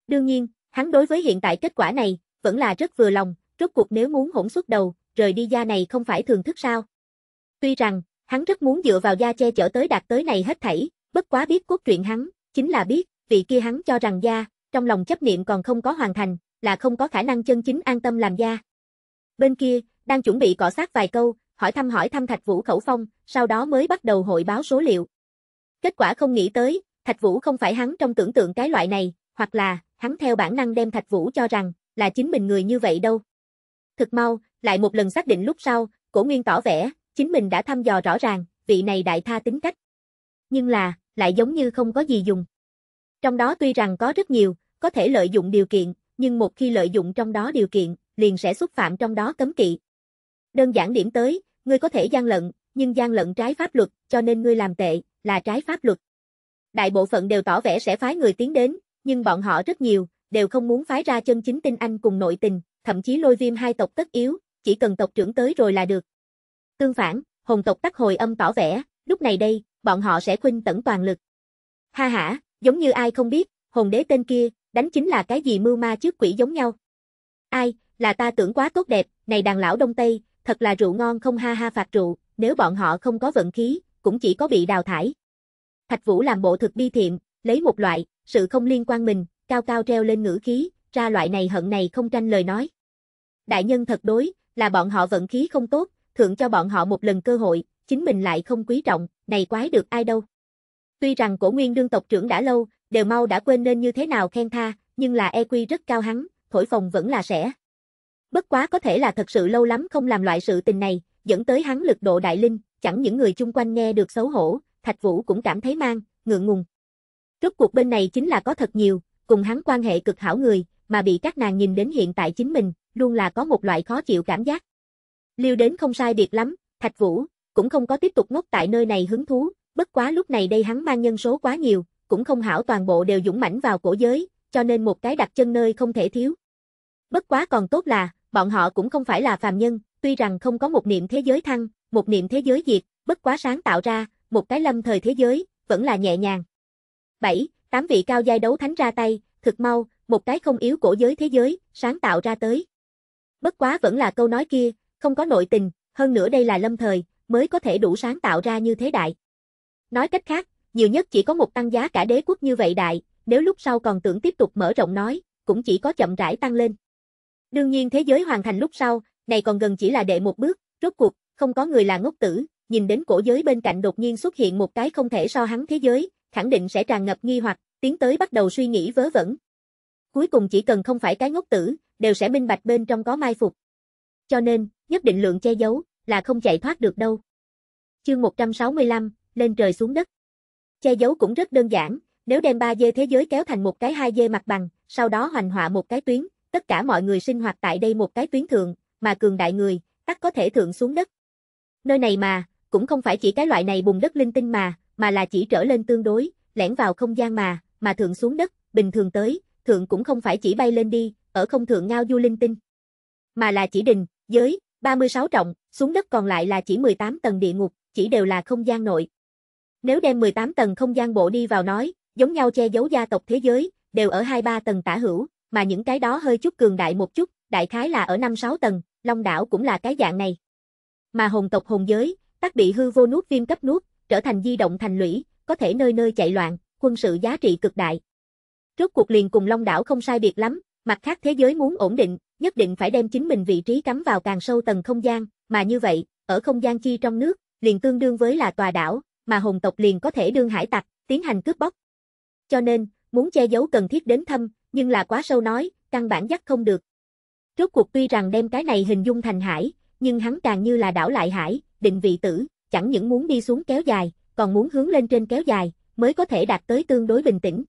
Đương nhiên, hắn đối với hiện tại kết quả này, vẫn là rất vừa lòng, rốt cuộc nếu muốn hỗn xuất đầu, rời đi gia này không phải thường thức sao. Tuy rằng, hắn rất muốn dựa vào gia che chở tới đạt tới này hết thảy, bất quá biết cốt truyện hắn, chính là biết, vị kia hắn cho rằng gia, trong lòng chấp niệm còn không có hoàn thành, là không có khả năng chân chính an tâm làm gia. Bên kia, đang chuẩn bị cọ sát vài câu, hỏi thăm hỏi thăm Thạch Vũ khẩu phong, sau đó mới bắt đầu hội báo số liệu. Kết quả không nghĩ tới, Thạch Vũ không phải hắn trong tưởng tượng cái loại này, hoặc là, hắn theo bản năng đem Thạch Vũ cho rằng, là chính mình người như vậy đâu. Thực mau, lại một lần xác định lúc sau, cổ nguyên tỏ vẻ, chính mình đã thăm dò rõ ràng, vị này đại tha tính cách. Nhưng là, lại giống như không có gì dùng. Trong đó tuy rằng có rất nhiều, có thể lợi dụng điều kiện, nhưng một khi lợi dụng trong đó điều kiện, liền sẽ xúc phạm trong đó cấm kỵ. Đơn giản điểm tới, ngươi có thể gian lận, nhưng gian lận trái pháp luật, cho nên ngươi làm tệ, là trái pháp luật. Đại bộ phận đều tỏ vẻ sẽ phái người tiến đến, nhưng bọn họ rất nhiều, đều không muốn phái ra chân chính tinh anh cùng nội tình, thậm chí lôi viêm hai tộc tất yếu, chỉ cần tộc trưởng tới rồi là được. Tương phản, hồn tộc tắc hồi âm tỏ vẻ, lúc này đây, bọn họ sẽ khuynh tẩn toàn lực. Ha ha, giống như ai không biết, hồn đế tên kia, đánh chính là cái gì mưu ma trước quỷ giống nhau. Ai, là ta tưởng quá tốt đẹp, này đàn lão Đông Tây, thật là rượu ngon không ha ha phạt rượu, nếu bọn họ không có vận khí, cũng chỉ có bị đào thải. Thạch Vũ làm bộ thực bi thiện, lấy một loại, sự không liên quan mình, cao cao treo lên ngữ khí, ra loại này hận này không tranh lời nói. Đại nhân thật đối, là bọn họ vận khí không tốt, thượng cho bọn họ một lần cơ hội, chính mình lại không quý trọng, này quái được ai đâu. Tuy rằng cổ nguyên đương tộc trưởng đã lâu, đều mau đã quên nên như thế nào khen tha, nhưng là EQ rất cao hắn, thổi phòng vẫn là sẽ. Bất quá có thể là thật sự lâu lắm không làm loại sự tình này, dẫn tới hắn lực độ đại linh, chẳng những người chung quanh nghe được xấu hổ, Thạch Vũ cũng cảm thấy mang, ngượng ngùng. Rốt cuộc bên này chính là có thật nhiều, cùng hắn quan hệ cực hảo người, mà bị các nàng nhìn đến hiện tại chính mình, luôn là có một loại khó chịu cảm giác. Liêu đến không sai biệt lắm, Thạch Vũ, cũng không có tiếp tục ngốc tại nơi này hứng thú, bất quá lúc này đây hắn mang nhân số quá nhiều, cũng không hảo toàn bộ đều dũng mãnh vào cổ giới, cho nên một cái đặt chân nơi không thể thiếu. Bất quá còn tốt là, bọn họ cũng không phải là phàm nhân, tuy rằng không có một niệm thế giới thăng, một niệm thế giới diệt, bất quá sáng tạo ra, một cái lâm thời thế giới, vẫn là nhẹ nhàng. 7. Tám vị cao giai đấu thánh ra tay, thực mau, một cái không yếu cổ giới thế giới, sáng tạo ra tới. Bất quá vẫn là câu nói kia, không có nội tình, hơn nữa đây là lâm thời, mới có thể đủ sáng tạo ra như thế đại. Nói cách khác, nhiều nhất chỉ có một tăng giá cả đế quốc như vậy đại, nếu lúc sau còn tưởng tiếp tục mở rộng nói, cũng chỉ có chậm rãi tăng lên. Đương nhiên thế giới hoàn thành lúc sau, này còn gần chỉ là đệ một bước, rốt cuộc, không có người là ngốc tử, nhìn đến cổ giới bên cạnh đột nhiên xuất hiện một cái không thể so hắn thế giới, khẳng định sẽ tràn ngập nghi hoặc, tiến tới bắt đầu suy nghĩ vớ vẩn. Cuối cùng chỉ cần không phải cái ngốc tử, đều sẽ minh bạch bên trong có mai phục. Cho nên, nhất định lượng che giấu, là không chạy thoát được đâu. Chương 165, lên trời xuống đất. Che giấu cũng rất đơn giản, nếu đem 3D thế giới kéo thành một cái 2D mặt bằng, sau đó hoành họa một cái tuyến, tất cả mọi người sinh hoạt tại đây một cái tuyến thượng, mà cường đại người, tắc có thể thượng xuống đất. Nơi này mà, cũng không phải chỉ cái loại này bùng đất linh tinh mà, mà là chỉ trở lên tương đối, lẻn vào không gian mà, mà thượng xuống đất, bình thường tới, thượng cũng không phải chỉ bay lên đi, ở không thượng ngao du linh tinh, mà là chỉ đình, giới, 36 trọng, xuống đất còn lại là chỉ 18 tầng địa ngục, chỉ đều là không gian nội. Nếu đem 18 tầng không gian bộ đi vào nói, giống nhau che giấu gia tộc thế giới, đều ở 2-3 tầng tả hữu, mà những cái đó hơi chút cường đại một chút, đại khái là ở 5-6 tầng, Long đảo cũng là cái dạng này. Mà hồn tộc hồn giới, tác bị hư vô nuốt viêm cấp nuốt, trở thành di động thành lũy, có thể nơi nơi chạy loạn, quân sự giá trị cực đại. Rốt cuộc liền cùng Long đảo không sai biệt lắm, mặt khác thế giới muốn ổn định, nhất định phải đem chính mình vị trí cắm vào càng sâu tầng không gian, mà như vậy, ở không gian chi trong nước, liền tương đương với là tòa đảo, mà hồn tộc liền có thể đương hải tặc, tiến hành cướp bóc. Cho nên, muốn che giấu cần thiết đến thâm, nhưng là quá sâu nói, căn bản dắt không được. Rốt cuộc tuy rằng đem cái này hình dung thành hải, nhưng hắn càng như là đảo lại hải, định vị tử, chẳng những muốn đi xuống kéo dài, còn muốn hướng lên trên kéo dài, mới có thể đạt tới tương đối bình tĩnh.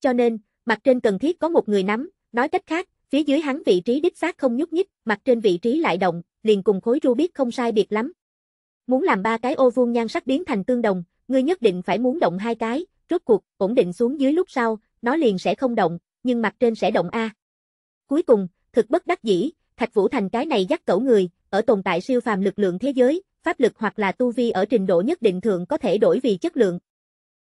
Cho nên, mặt trên cần thiết có một người nắm, nói cách khác, phía dưới hắn vị trí đích xác không nhúc nhích, mặt trên vị trí lại động, liền cùng khối Rubik không sai biệt lắm. Muốn làm ba cái ô vuông nhan sắc biến thành tương đồng, ngươi nhất định phải muốn động hai cái, rốt cuộc, ổn định xuống dưới lúc sau, nó liền sẽ không động, nhưng mặt trên sẽ động A. Cuối cùng, thực bất đắc dĩ, Thạch Vũ Thành cái này dắt cẩu người, ở tồn tại siêu phàm lực lượng thế giới, pháp lực hoặc là tu vi ở trình độ nhất định thường có thể đổi vì chất lượng.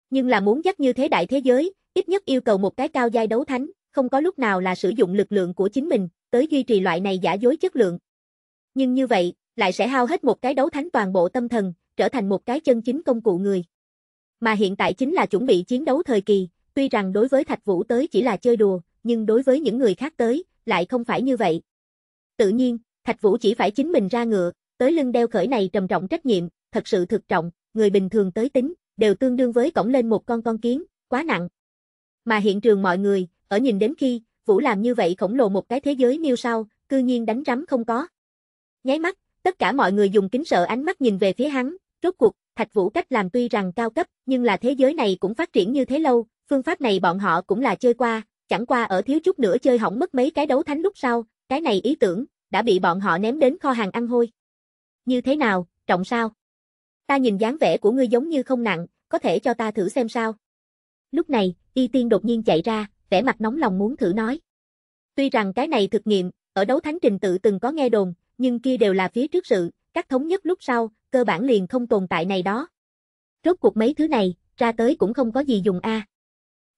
Nhưng là muốn dắt như thế đại thế giới, ít nhất yêu cầu một cái cao giai đấu thánh, không có lúc nào là sử dụng lực lượng của chính mình, tới duy trì loại này giả dối chất lượng. Nhưng như vậy, lại sẽ hao hết một cái đấu thánh toàn bộ tâm thần, trở thành một cái chân chính công cụ người. Mà hiện tại chính là chuẩn bị chiến đấu thời kỳ, tuy rằng đối với Thạch Vũ tới chỉ là chơi đùa, nhưng đối với những người khác tới, lại không phải như vậy. Tự nhiên, Thạch Vũ chỉ phải chính mình ra ngựa, tới lưng đeo khởi này trầm trọng trách nhiệm, thật sự thực trọng, người bình thường tới tính, đều tương đương với cổng lên một con con kiến, quá nặng. Mà hiện trường mọi người, ở nhìn đến khi, Vũ làm như vậy khổng lồ một cái thế giới miêu sau, cư nhiên đánh rắm không có. Nháy mắt, Tất cả mọi người dùng kính sợ ánh mắt nhìn về phía hắn, rốt cuộc, thạch vũ cách làm tuy rằng cao cấp, nhưng là thế giới này cũng phát triển như thế lâu, phương pháp này bọn họ cũng là chơi qua, chẳng qua ở thiếu chút nữa chơi hỏng mất mấy cái đấu thánh lúc sau, cái này ý tưởng, đã bị bọn họ ném đến kho hàng ăn hôi. Như thế nào, trọng sao? Ta nhìn dáng vẻ của ngươi giống như không nặng, có thể cho ta thử xem sao? Lúc này, y tiên đột nhiên chạy ra, vẻ mặt nóng lòng muốn thử nói. Tuy rằng cái này thực nghiệm, ở đấu thánh trình tự từng có nghe đồn, nhưng kia đều là phía trước sự, các thống nhất lúc sau, cơ bản liền không tồn tại này đó. Rốt cuộc mấy thứ này, ra tới cũng không có gì dùng a.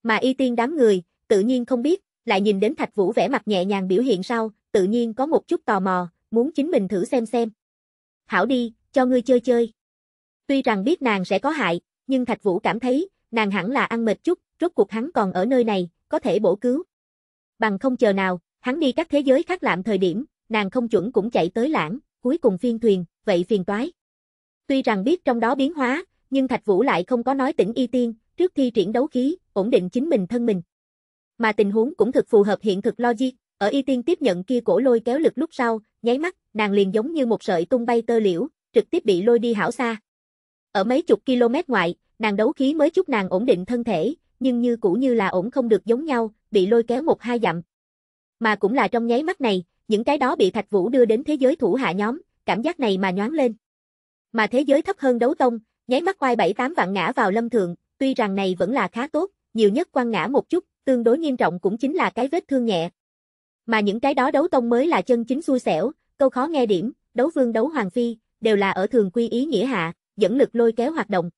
Mà y tiên đám người, tự nhiên không biết, lại nhìn đến Thạch Vũ vẻ mặt nhẹ nhàng biểu hiện sau, tự nhiên có một chút tò mò, muốn chính mình thử xem xem. Hảo đi, cho ngươi chơi chơi. Tuy rằng biết nàng sẽ có hại, nhưng Thạch Vũ cảm thấy, nàng hẳn là ăn mệt chút, rốt cuộc hắn còn ở nơi này, có thể bổ cứu. Bằng không chờ nào, hắn đi các thế giới khác làm thời điểm, nàng không chuẩn cũng chạy tới lãng, cuối cùng phiên thuyền, vậy phiền toái. Tuy rằng biết trong đó biến hóa, nhưng Thạch Vũ lại không có nói tỉnh y tiên, trước khi triển đấu khí, ổn định chính mình thân mình. Mà tình huống cũng thực phù hợp hiện thực logic, ở y tiên tiếp nhận kia cổ lôi kéo lực lúc sau, nháy mắt, nàng liền giống như một sợi tung bay tơ liễu, trực tiếp bị lôi đi hảo xa. Ở mấy chục km ngoại, nàng đấu khí mới chút nàng ổn định thân thể, nhưng như cũ như là ổn không được giống nhau, bị lôi kéo một hai dặm. Mà cũng là trong nháy mắt này, những cái đó bị Thạch Vũ đưa đến thế giới thủ hạ nhóm, cảm giác này mà nhoáng lên. Mà thế giới thấp hơn đấu tông, nháy mắt quay bảy tám vạn ngã vào lâm thượng, tuy rằng này vẫn là khá tốt, nhiều nhất quan ngã một chút, tương đối nghiêm trọng cũng chính là cái vết thương nhẹ. Mà những cái đó đấu tông mới là chân chính xui xẻo, câu khó nghe điểm, đấu vương đấu hoàng phi, đều là ở thường quy ý nghĩa hạ, dẫn lực lôi kéo hoạt động.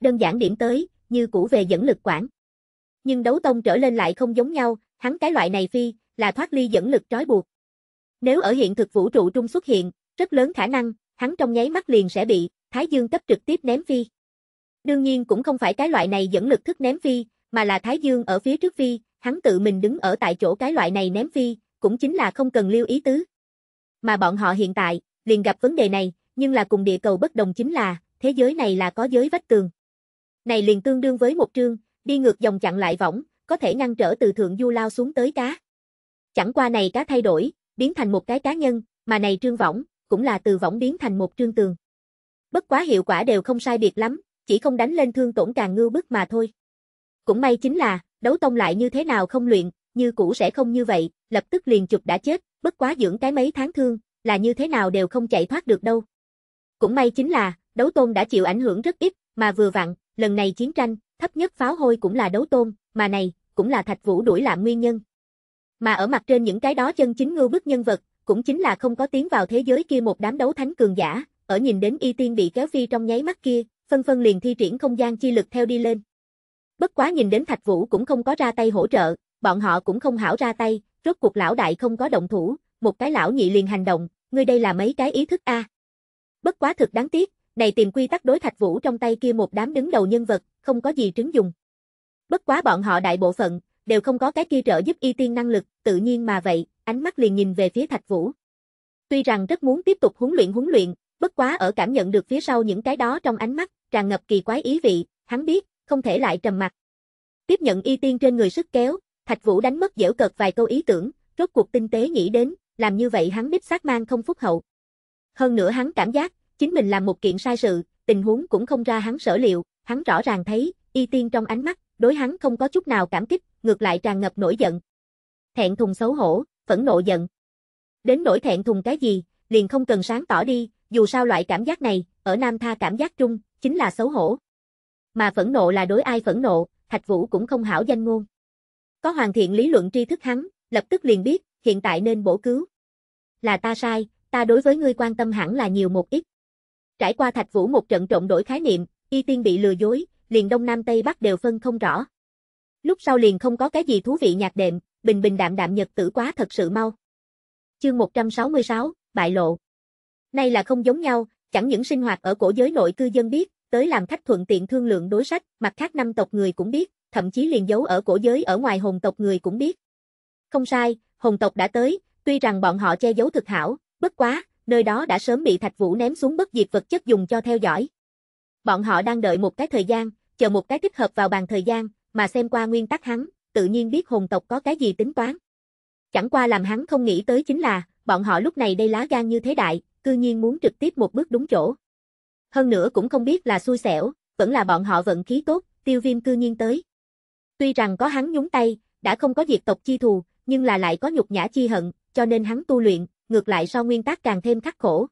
Đơn giản điểm tới, như cũ về dẫn lực quản. Nhưng đấu tông trở lên lại không giống nhau, hắn cái loại này phi, là thoát ly dẫn lực trói buộc. Nếu ở hiện thực vũ trụ trung xuất hiện, rất lớn khả năng, hắn trong nháy mắt liền sẽ bị, Thái Dương cấp trực tiếp ném phi. Đương nhiên cũng không phải cái loại này dẫn lực thức ném phi, mà là Thái Dương ở phía trước phi, hắn tự mình đứng ở tại chỗ cái loại này ném phi, cũng chính là không cần lưu ý tứ. Mà bọn họ hiện tại, liền gặp vấn đề này, nhưng là cùng địa cầu bất đồng chính là, thế giới này là có giới vách tường. Này liền tương đương với một trương, đi ngược dòng chặn lại võng, có thể ngăn trở từ thượng du lao xuống tới cá. Chẳng qua này cá thay đổi, biến thành một cái cá nhân, mà này trương võng, cũng là từ võng biến thành một trương tường. Bất quá hiệu quả đều không sai biệt lắm, chỉ không đánh lên thương tổn càng ngưu bức mà thôi. Cũng may chính là, đấu tông lại như thế nào không luyện, như cũ sẽ không như vậy, lập tức liền chụp đã chết, bất quá dưỡng cái mấy tháng thương, là như thế nào đều không chạy thoát được đâu. Cũng may chính là, đấu tôn đã chịu ảnh hưởng rất ít, mà vừa vặn, lần này chiến tranh, thấp nhất pháo hôi cũng là đấu tôn, mà này, cũng là thạch vũ đuổi lạm nguyên nhân. Mà ở mặt trên những cái đó chân chính ngưu bức nhân vật, cũng chính là không có tiến vào thế giới kia một đám đấu thánh cường giả, ở nhìn đến y tiên bị kéo phi trong nháy mắt kia, phân phân liền thi triển không gian chi lực theo đi lên. Bất quá nhìn đến Thạch Vũ cũng không có ra tay hỗ trợ, bọn họ cũng không hảo ra tay, rốt cuộc lão đại không có động thủ, một cái lão nhị liền hành động, ngươi đây là mấy cái ý thức a. Bất quá thực đáng tiếc, này tìm quy tắc đối Thạch Vũ trong tay kia một đám đứng đầu nhân vật, không có gì trứng dùng. Bất quá bọn họ đại bộ phận, đều không có cái kia trợ giúp y tiên năng lực, tự nhiên mà vậy, ánh mắt liền nhìn về phía Thạch Vũ. Tuy rằng rất muốn tiếp tục huấn luyện huấn luyện, bất quá ở cảm nhận được phía sau những cái đó trong ánh mắt, tràn ngập kỳ quái ý vị, hắn biết, không thể lại trầm mặc. Tiếp nhận y tiên trên người sức kéo, Thạch Vũ đánh mất dễu cợt vài câu ý tưởng, rốt cuộc tinh tế nghĩ đến, làm như vậy hắn đích xác mang không phúc hậu. Hơn nữa hắn cảm giác, chính mình làm một kiện sai sự, tình huống cũng không ra hắn sở liệu, hắn rõ ràng thấy, y tiên trong ánh mắt, đối hắn không có chút nào cảm kích, ngược lại tràn ngập nổi giận. Thẹn thùng xấu hổ, phẫn nộ giận. Đến nỗi thẹn thùng cái gì, liền không cần sáng tỏ đi, dù sao loại cảm giác này, ở Nam Tha cảm giác trung, chính là xấu hổ. Mà phẫn nộ là đối ai phẫn nộ, Thạch Vũ cũng không hảo danh ngôn. Có hoàn thiện lý luận tri thức hắn, lập tức liền biết, hiện tại nên bổ cứu. Là ta sai, ta đối với ngươi quan tâm hẳn là nhiều một ít. Trải qua Thạch Vũ một trận trộn đổi khái niệm, y tiên bị lừa dối, liền đông nam tây bắc đều phân không rõ. Lúc sau liền không có cái gì thú vị nhạc đệm, bình bình đạm đạm nhật tử quá thật sự mau. Chương 166, bại lộ. Nay là không giống nhau, chẳng những sinh hoạt ở cổ giới nội cư dân biết, tới làm khách thuận tiện thương lượng đối sách, mặt khác năm tộc người cũng biết, thậm chí liền giấu ở cổ giới ở ngoài hồn tộc người cũng biết. Không sai, hồn tộc đã tới, tuy rằng bọn họ che giấu thực hảo, bất quá, nơi đó đã sớm bị Thạch Vũ ném xuống bất diệt vật chất dùng cho theo dõi. Bọn họ đang đợi một cái thời gian, chờ một cái thích hợp vào bàn thời gian, mà xem qua nguyên tắc hắn, tự nhiên biết hồn tộc có cái gì tính toán. Chẳng qua làm hắn không nghĩ tới chính là, bọn họ lúc này đây lá gan như thế đại, cư nhiên muốn trực tiếp một bước đúng chỗ. Hơn nữa cũng không biết là xui xẻo, vẫn là bọn họ vận khí tốt, tiêu viêm cư nhiên tới. Tuy rằng có hắn nhúng tay, đã không có diệt tộc chi thù, nhưng là lại có nhục nhã chi hận, cho nên hắn tu luyện, ngược lại sau nguyên tắc càng thêm khắc khổ.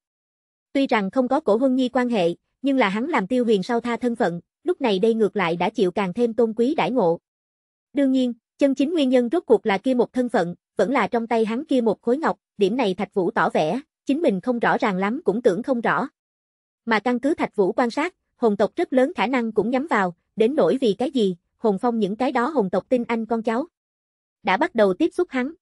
Tuy rằng không có cổ huân nhi quan hệ, nhưng là hắn làm tiêu huyền sau tha thân phận, lúc này đây ngược lại đã chịu càng thêm tôn quý đãi ngộ. Đương nhiên, chân chính nguyên nhân rốt cuộc là kia một thân phận, vẫn là trong tay hắn kia một khối ngọc, điểm này Thạch Vũ tỏ vẻ, chính mình không rõ ràng lắm cũng tưởng không rõ. Mà căn cứ Thạch Vũ quan sát, hồn tộc rất lớn khả năng cũng nhắm vào, đến nỗi vì cái gì, hồn phong những cái đó hồn tộc tin anh con cháu. Đã bắt đầu tiếp xúc hắn.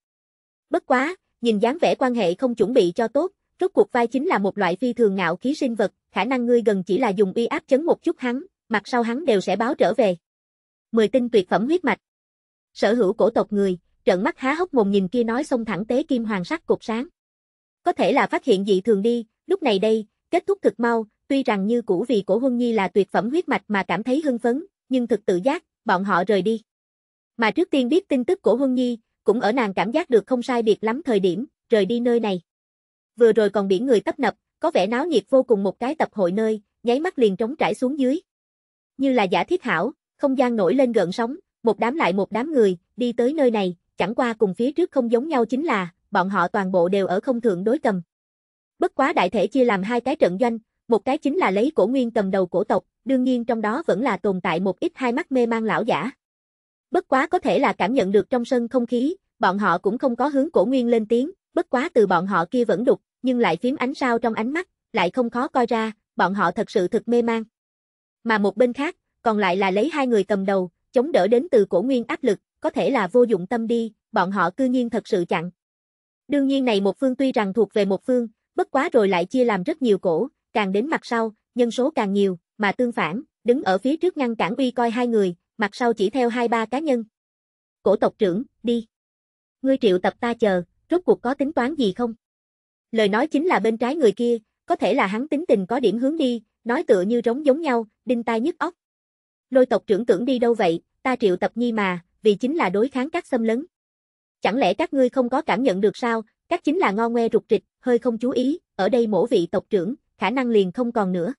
Bất quá, nhìn dáng vẻ quan hệ không chuẩn bị cho tốt, rốt cuộc vai chính là một loại phi thường ngạo khí sinh vật, khả năng ngươi gần chỉ là dùng uy áp chấn một chút hắn, mặt sau hắn đều sẽ báo trở về. Mười tinh tuyệt phẩm huyết mạch. Sở hữu cổ tộc người, trận mắt há hốc mồm nhìn kia nói xong thẳng tế kim hoàng sắc cục sáng. Có thể là phát hiện dị thường đi, lúc này đây, kết thúc thực mau, tuy rằng như cũ vì cổ huân nhi là tuyệt phẩm huyết mạch mà cảm thấy hưng phấn, nhưng thực tự giác, bọn họ rời đi. Mà trước tiên biết tin tức cổ huân nhi, cũng ở nàng cảm giác được không sai biệt lắm thời điểm, rời đi nơi này. Vừa rồi còn biển người tấp nập, có vẻ náo nhiệt vô cùng một cái tập hội nơi, nháy mắt liền trống trải xuống dưới như là giả thiết hảo, không gian nổi lên gợn sóng, một đám lại một đám người, đi tới nơi này, chẳng qua cùng phía trước không giống nhau chính là, bọn họ toàn bộ đều ở không thượng đối cầm. Bất quá đại thể chia làm hai cái trận doanh, một cái chính là lấy cổ nguyên cầm đầu cổ tộc, đương nhiên trong đó vẫn là tồn tại một ít hai mắt mê mang lão giả. Bất quá có thể là cảm nhận được trong sân không khí, bọn họ cũng không có hướng cổ nguyên lên tiếng, bất quá từ bọn họ kia vẫn đục, nhưng lại phím ánh sao trong ánh mắt, lại không khó coi ra, bọn họ thật sự thực mê mang. Mà một bên khác, còn lại là lấy hai người cầm đầu, chống đỡ đến từ cổ nguyên áp lực, có thể là vô dụng tâm đi, bọn họ cư nhiên thật sự chặn. Đương nhiên này một phương tuy rằng thuộc về một phương, bất quá rồi lại chia làm rất nhiều cổ, càng đến mặt sau, nhân số càng nhiều, mà tương phản, đứng ở phía trước ngăn cản uy coi hai người, mặt sau chỉ theo hai ba cá nhân. Cổ tộc trưởng, đi. Ngươi triệu tập ta chờ, rốt cuộc có tính toán gì không? Lời nói chính là bên trái người kia, có thể là hắn tính tình có điểm hướng đi, nói tựa như rống giống nhau, đinh tai nhức óc. Lôi tộc trưởng tưởng đi đâu vậy, ta triệu tập nhi mà, vì chính là đối kháng các xâm lấn. Chẳng lẽ các ngươi không có cảm nhận được sao, các chính là ngon ngoe rụt rịch, hơi không chú ý, ở đây mổ vị tộc trưởng, khả năng liền không còn nữa.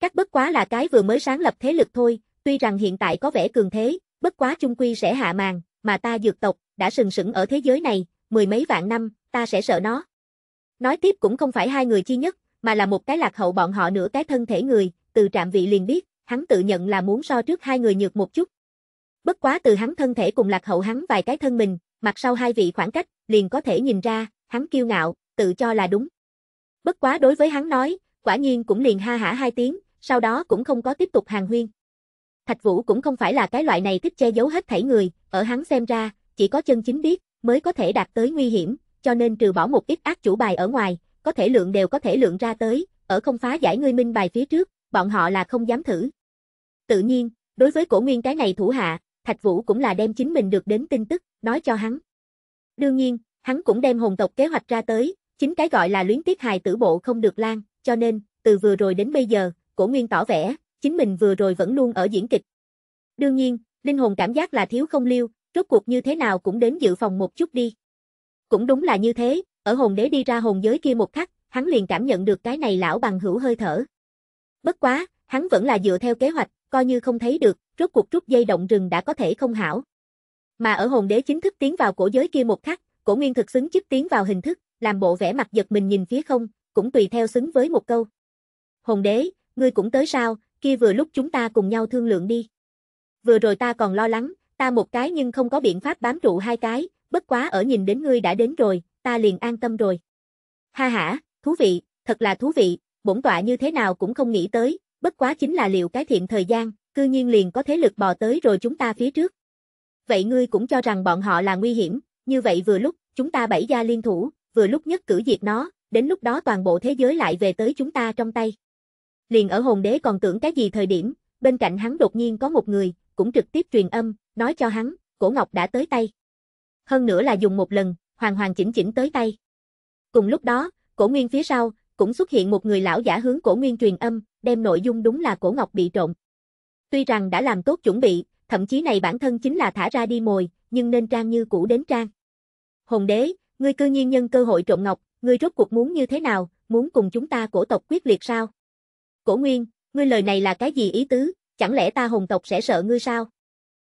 Các bất quá là cái vừa mới sáng lập thế lực thôi, tuy rằng hiện tại có vẻ cường thế, bất quá chung quy sẽ hạ màn, mà ta dược tộc, đã sừng sững ở thế giới này, mười mấy vạn năm, ta sẽ sợ nó. Nói tiếp cũng không phải hai người chi nhất, mà là một cái lạc hậu bọn họ nửa cái thân thể người, từ trạm vị liền biết, hắn tự nhận là muốn so trước hai người nhược một chút. Bất quá từ hắn thân thể cùng lạc hậu hắn vài cái thân mình, mặt sau hai vị khoảng cách, liền có thể nhìn ra, hắn kiêu ngạo, tự cho là đúng. Bất quá đối với hắn nói, quả nhiên cũng liền ha hả hai tiếng, sau đó cũng không có tiếp tục hàng huyên. Thạch Vũ cũng không phải là cái loại này thích che giấu hết thảy người, ở hắn xem ra, chỉ có chân chính biết, mới có thể đạt tới nguy hiểm, cho nên trừ bỏ một ít ác chủ bài ở ngoài, có thể lượng đều có thể lượng ra tới, ở không phá giải ngươi minh bài phía trước, bọn họ là không dám thử. Tự nhiên, đối với cổ nguyên cái này thủ hạ, Thạch Vũ cũng là đem chính mình được đến tin tức, nói cho hắn. Đương nhiên, hắn cũng đem hồn tộc kế hoạch ra tới, chính cái gọi là luyến tiếc hài tử bộ không được lan, cho nên, từ vừa rồi đến bây giờ, cổ nguyên tỏ vẻ, chính mình vừa rồi vẫn luôn ở diễn kịch. Đương nhiên, linh hồn cảm giác là thiếu không liêu, rốt cuộc như thế nào cũng đến dự phòng một chút đi. Cũng đúng là như thế, ở hồn đế đi ra hồn giới kia một khắc, hắn liền cảm nhận được cái này lão bằng hữu hơi thở. Bất quá, hắn vẫn là dựa theo kế hoạch, coi như không thấy được, rốt cuộc rút dây động rừng đã có thể không hảo. Mà ở hồn đế chính thức tiến vào cổ giới kia một khắc, cổ nguyên thực xứng chức tiến vào hình thức, làm bộ vẻ mặt giật mình nhìn phía không, cũng tùy theo xứng với một câu. Hồn đế, ngươi cũng tới sao, kia vừa lúc chúng ta cùng nhau thương lượng đi. Vừa rồi ta còn lo lắng, ta một cái nhưng không có biện pháp bám trụ hai cái, bất quá ở nhìn đến ngươi đã đến rồi, ta liền an tâm rồi. Ha ha, thú vị, thật là thú vị, bổn tọa như thế nào cũng không nghĩ tới, bất quá chính là liệu cái thiện thời gian, cư nhiên liền có thế lực bò tới rồi chúng ta phía trước. Vậy ngươi cũng cho rằng bọn họ là nguy hiểm, như vậy vừa lúc, chúng ta bảy gia liên thủ, vừa lúc nhất cử diệt nó, đến lúc đó toàn bộ thế giới lại về tới chúng ta trong tay. Liền ở hồn đế còn tưởng cái gì thời điểm, bên cạnh hắn đột nhiên có một người, cũng trực tiếp truyền âm, nói cho hắn, cổ ngọc đã tới tay. Hơn nữa là dùng một lần, hoàn hoàn chỉnh chỉnh tới tay. Cùng lúc đó, cổ nguyên phía sau, cũng xuất hiện một người lão giả hướng cổ nguyên truyền âm, đem nội dung đúng là cổ ngọc bị trộm. Tuy rằng đã làm tốt chuẩn bị, thậm chí này bản thân chính là thả ra đi mồi, nhưng nên trang như cũ đến trang. Hồn đế, ngươi cư nhiên nhân cơ hội trộm ngọc, ngươi rốt cuộc muốn như thế nào, muốn cùng chúng ta cổ tộc quyết liệt sao? Cổ nguyên, ngươi lời này là cái gì ý tứ, chẳng lẽ ta hồn tộc sẽ sợ ngươi sao?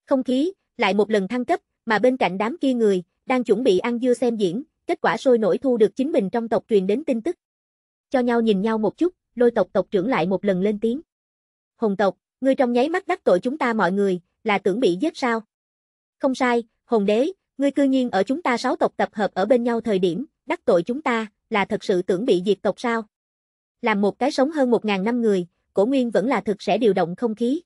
Không khí, lại một lần thăng cấp, mà bên cạnh đám kia người, đang chuẩn bị ăn dưa xem diễn, kết quả sôi nổi thu được chính mình trong tộc truyền đến tin tức cho nhau nhìn nhau một chút, lôi tộc tộc trưởng lại một lần lên tiếng. Hồn tộc, ngươi trong nháy mắt đắc tội chúng ta mọi người, là tưởng bị giết sao? Không sai, hồn đế, ngươi cư nhiên ở chúng ta sáu tộc tập hợp ở bên nhau thời điểm, đắc tội chúng ta, là thật sự tưởng bị diệt tộc sao? Làm một cái sống hơn một ngàn năm người, cổ nguyên vẫn là thực sẽ điều động không khí.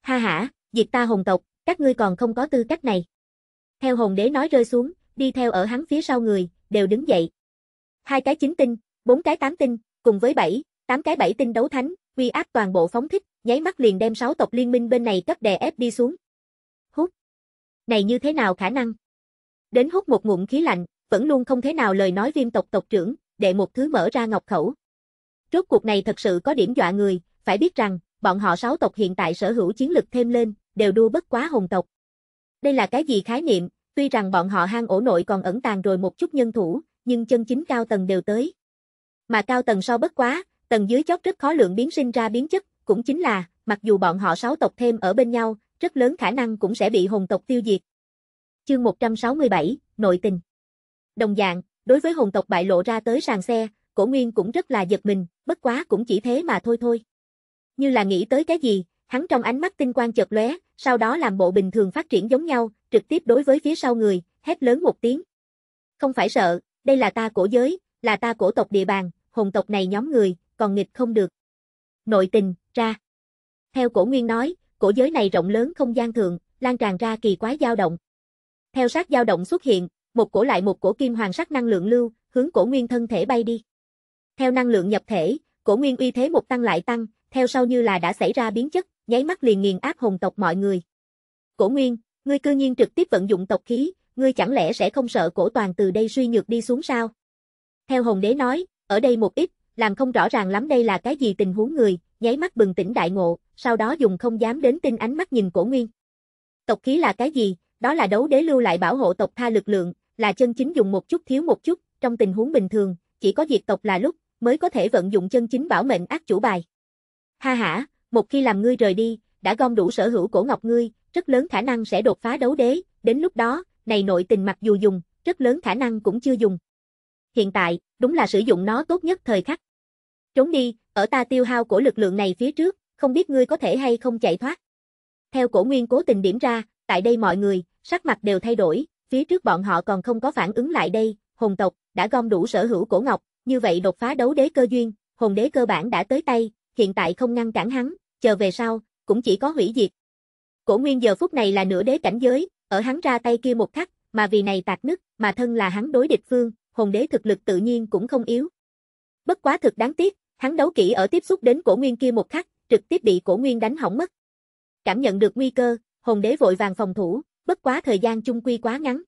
Ha ha, diệt ta hồn tộc, các ngươi còn không có tư cách này. Theo hồn đế nói rơi xuống, đi theo ở hắn phía sau người, đều đứng dậy. Hai cái chính tinh, bốn cái tám tinh, cùng với bảy, tám cái bảy tinh đấu thánh, uy áp toàn bộ phóng thích, nháy mắt liền đem sáu tộc liên minh bên này cấp đè ép đi xuống. Hút. Này như thế nào khả năng? Đến hút một ngụm khí lạnh, vẫn luôn không thế nào lời nói viêm tộc tộc trưởng, đệ một thứ mở ra ngọc khẩu. Rốt cuộc này thật sự có điểm dọa người, phải biết rằng, bọn họ sáu tộc hiện tại sở hữu chiến lực thêm lên, đều đua bất quá hồn tộc. Đây là cái gì khái niệm, tuy rằng bọn họ hang ổ nội còn ẩn tàng rồi một chút nhân thủ, nhưng chân chính cao tầng đều tới, mà cao tầng so bất quá, tầng dưới chót rất khó lượng biến sinh ra biến chất, cũng chính là, mặc dù bọn họ sáu tộc thêm ở bên nhau, rất lớn khả năng cũng sẽ bị hồn tộc tiêu diệt. Chương 167, Nội tình Đồng dạng, đối với hồn tộc bại lộ ra tới sàn xe, cổ nguyên cũng rất là giật mình, bất quá cũng chỉ thế mà thôi thôi. Như là nghĩ tới cái gì, hắn trong ánh mắt tinh quang chợt lóe, sau đó làm bộ bình thường phát triển giống nhau, trực tiếp đối với phía sau người, hét lớn một tiếng. Không phải sợ, đây là ta cổ giới, là ta cổ tộc địa bàn, hồn tộc này nhóm người, còn nghịch không được. Nội tình, ra. Theo cổ nguyên nói, cổ giới này rộng lớn không gian thượng, lan tràn ra kỳ quái dao động. Theo sát dao động xuất hiện, một cổ lại một cổ kim hoàng sắc năng lượng lưu, hướng cổ nguyên thân thể bay đi. Theo năng lượng nhập thể, cổ nguyên uy thế một tăng lại tăng, theo sau như là đã xảy ra biến chất, nháy mắt liền nghiền áp hồn tộc mọi người. Cổ nguyên, ngươi cư nhiên trực tiếp vận dụng tộc khí, ngươi chẳng lẽ sẽ không sợ cổ toàn từ đây suy nhược đi xuống sao? Theo hồn đế nói, ở đây một ít, làm không rõ ràng lắm đây là cái gì tình huống người, nháy mắt bừng tỉnh đại ngộ, sau đó dùng không dám đến tin ánh mắt nhìn cổ nguyên. Tộc khí là cái gì? Đó là đấu đế lưu lại bảo hộ tộc tha lực lượng, là chân chính dùng một chút thiếu một chút, trong tình huống bình thường, chỉ có diệt tộc là lúc, mới có thể vận dụng chân chính bảo mệnh ác chủ bài. Ha ha, một khi làm ngươi rời đi, đã gom đủ sở hữu cổ ngọc ngươi, rất lớn khả năng sẽ đột phá đấu đế, đến lúc đó, này nội tình mặc dù dùng, rất lớn khả năng cũng chưa dùng hiện tại, đúng là sử dụng nó tốt nhất thời khắc. Trốn đi, ở ta tiêu hao của lực lượng này phía trước, không biết ngươi có thể hay không chạy thoát. Theo cổ nguyên cố tình điểm ra, tại đây mọi người, sắc mặt đều thay đổi, phía trước bọn họ còn không có phản ứng lại đây, hồn tộc, đã gom đủ sở hữu cổ ngọc, như vậy đột phá đấu đế cơ duyên, hồn đế cơ bản đã tới tay, hiện tại không ngăn cản hắn, chờ về sau, cũng chỉ có hủy diệt. Cổ nguyên giờ phút này là nửa đế cảnh giới, ở hắn ra tay kia một khắc, mà vì này tạc nứt, mà thân là hắn đối địch phương, hồn đế thực lực tự nhiên cũng không yếu. Bất quá thực đáng tiếc, hắn đấu kỹ ở tiếp xúc đến cổ nguyên kia một khắc, trực tiếp bị cổ nguyên đánh hỏng mất. Cảm nhận được nguy cơ, hồn đế vội vàng phòng thủ, bất quá thời gian chung quy quá ngắn.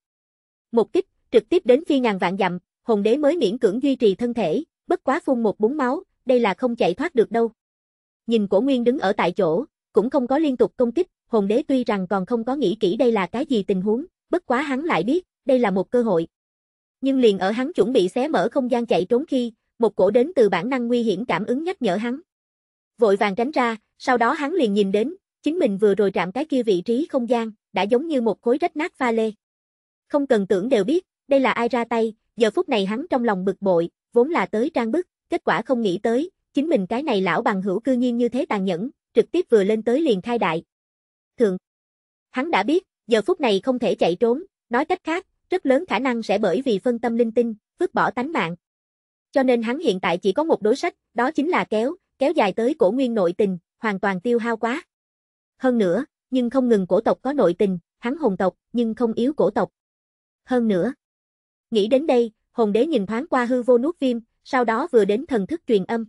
Một kích, trực tiếp đến phi ngàn vạn dặm, hồn đế mới miễn cưỡng duy trì thân thể, bất quá phun một búng máu, đây là không chạy thoát được đâu. Nhìn cổ nguyên đứng ở tại chỗ, cũng không có liên tục công kích, hồn đế tuy rằng còn không có nghĩ kỹ đây là cái gì tình huống, bất quá hắn lại biết, đây là một cơ hội. Nhưng liền ở hắn chuẩn bị xé mở không gian chạy trốn khi, một cổ đến từ bản năng nguy hiểm cảm ứng nhắc nhở hắn. Vội vàng tránh ra, sau đó hắn liền nhìn đến, chính mình vừa rồi chạm cái kia vị trí không gian, đã giống như một khối rách nát pha lê. Không cần tưởng đều biết, đây là ai ra tay, giờ phút này hắn trong lòng bực bội, vốn là tới trang bức, kết quả không nghĩ tới, chính mình cái này lão bằng hữu cư nhiên như thế tàn nhẫn, trực tiếp vừa lên tới liền khai đại. Thường, hắn đã biết, giờ phút này không thể chạy trốn, nói cách khác, rất lớn khả năng sẽ bởi vì phân tâm linh tinh, vứt bỏ tánh mạng. Cho nên hắn hiện tại chỉ có một đối sách, đó chính là kéo, kéo dài tới cổ nguyên nội tình, hoàn toàn tiêu hao quá. Hơn nữa, nhưng không ngừng cổ tộc có nội tình, hắn hồn tộc, nhưng không yếu cổ tộc. Hơn nữa, nghĩ đến đây, hồn đế nhìn thoáng qua hư vô nuốt viêm, sau đó vừa đến thần thức truyền âm.